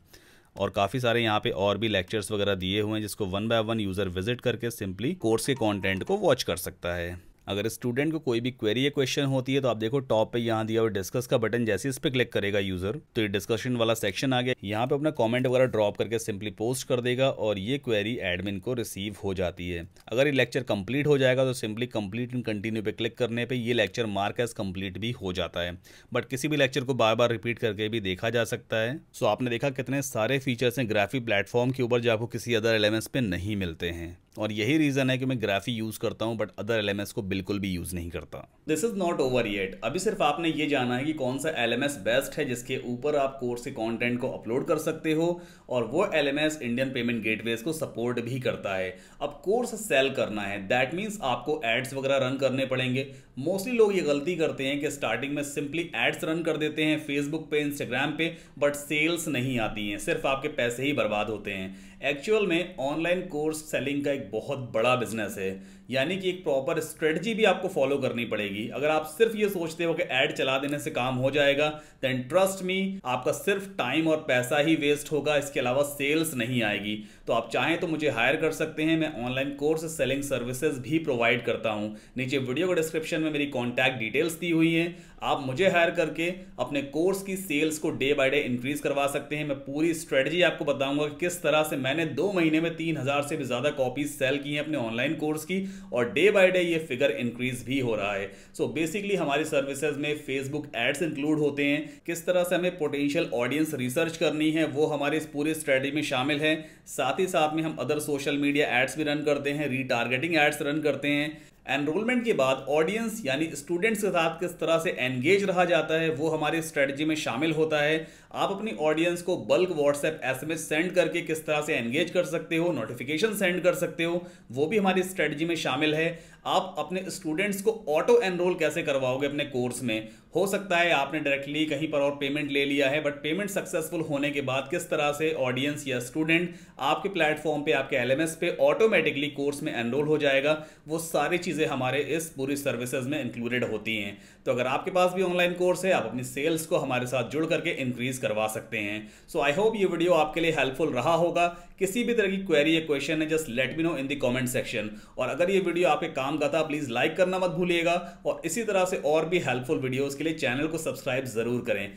और काफ़ी सारे यहाँ पे और भी लेक्चर्स वगैरह दिए हुए हैं जिसको one by one user visit करके सिंपली कोर्स के कॉन्टेंट को वॉच कर सकता है अगर स्टूडेंट को कोई भी क्वेरी या क्वेश्चन होती है तो आप देखो टॉप पे यहाँ दिया हुआ डिस्कस का बटन जैसे इस पर क्लिक करेगा यूजर तो ये डिस्कशन वाला सेक्शन आ गया यहाँ पे अपना कॉमेंट वगैरह ड्रॉप करके सिंपली पोस्ट कर देगा और ये क्वेरी एडमिन को रिसीव हो जाती है अगर ये लेक्चर कंप्लीट हो जाएगा तो सिंपली कंप्लीट एंड कंटिन्यू पे क्लिक करने पर ये लेक्चर मार्क एज कंप्लीट भी हो जाता है बट किसी भी लेक्चर को बार बार रिपीट करके भी देखा जा सकता है सो आपने देखा कितने सारे फीचर्स हैं ग्राफिक प्लेटफॉर्म के ऊपर जो आपको किसी अदर एलिमेंट्स पे नहीं मिलते हैं और यही रीज़न है कि मैं ग्राफी यूज़ करता हूँ बट अदर एल को बिल्कुल भी यूज़ नहीं करता this is not over yet अभी सिर्फ आपने ये जाना है कि कौन सा एल बेस्ट है जिसके ऊपर आप कोर्स के कॉन्टेंट को अपलोड कर सकते हो और वो एल इंडियन पेमेंट गेटवेज को सपोर्ट भी करता है अब कोर्स सेल करना है दैट मीन्स आपको एड्स वगैरह रन करने पड़ेंगे मोस्टली लोग ये गलती करते हैं कि स्टार्टिंग में सिंपली एड्स रन कर देते हैं फेसबुक पे इंस्टाग्राम पे बट सेल्स नहीं आती हैं सिर्फ आपके पैसे ही बर्बाद होते हैं एक्चुअल में ऑनलाइन कोर्स सेलिंग का एक बहुत बड़ा बिजनेस है यानी कि एक प्रॉपर स्ट्रेटजी भी आपको फॉलो करनी पड़ेगी अगर आप सिर्फ ये सोचते हो कि ऐड चला देने से काम हो जाएगा देन ट्रस्ट मी आपका सिर्फ टाइम और पैसा ही वेस्ट होगा इसके अलावा सेल्स नहीं आएगी तो आप चाहें तो मुझे हायर कर सकते हैं मैं ऑनलाइन कोर्स सेलिंग सर्विसेज भी प्रोवाइड करता हूँ नीचे वीडियो के डिस्क्रिप्शन में मेरी कॉन्टैक्ट डिटेल्स दी हुई हैं आप मुझे हायर करके अपने कोर्स की सेल्स को डे बाय डे इंक्रीज करवा सकते हैं मैं पूरी स्ट्रेटजी आपको बताऊंगा कि किस तरह से मैंने दो महीने में तीन हज़ार से भी ज़्यादा कॉपीज सेल की हैं अपने ऑनलाइन कोर्स की और डे बाय डे ये फिगर इंक्रीज भी हो रहा है सो so बेसिकली हमारी सर्विसेज में फेसबुक एड्स इंक्लूड होते हैं किस तरह से हमें पोटेंशियल ऑडियंस रिसर्च करनी है वो हमारे इस पूरे स्ट्रेटजी में शामिल है साथ ही साथ में हम अदर सोशल मीडिया एड्स भी रन करते हैं रीटारगेटिंग एड्स रन करते हैं एनरोलमेंट के बाद ऑडियंस यानी स्टूडेंट्स के साथ किस तरह से एंगेज रहा जाता है वो हमारे स्ट्रेटजी में शामिल होता है आप अपनी ऑडियंस को बल्क व्हाट्सएप एसएमएस सेंड करके किस तरह से एंगेज कर सकते हो नोटिफिकेशन सेंड कर सकते हो वो भी हमारी स्ट्रेटजी में शामिल है आप अपने स्टूडेंट्स को ऑटो एनरोल कैसे करवाओगे अपने कोर्स में हो सकता है आपने डायरेक्टली कहीं पर और पेमेंट ले लिया है बट पेमेंट सक्सेसफुल होने के बाद किस तरह से ऑडियंस या स्टूडेंट आपके प्लेटफॉर्म पे आपके एलएमएस पे ऑटोमेटिकली कोर्स में एनरोल हो जाएगा वो सारी चीज़ें हमारे इस पूरी सर्विसेज में इंक्लूडेड होती हैं तो अगर आपके पास भी ऑनलाइन कोर्स है आप अपनी सेल्स को हमारे साथ जुड़ करके इंक्रीज करवा सकते हैं सो आई होप ये वीडियो आपके लिए हेल्पफुल रहा होगा किसी भी तरह की क्वेरी या क्वेश्चन है just let me know in the comment section और अगर ये वीडियो आपके काम का था प्लीज़ लाइक करना मत भूलिएगा और इसी तरह से और भी हेल्पफुल वीडियोज़ के लिए चैनल को सब्सक्राइब ज़रूर करें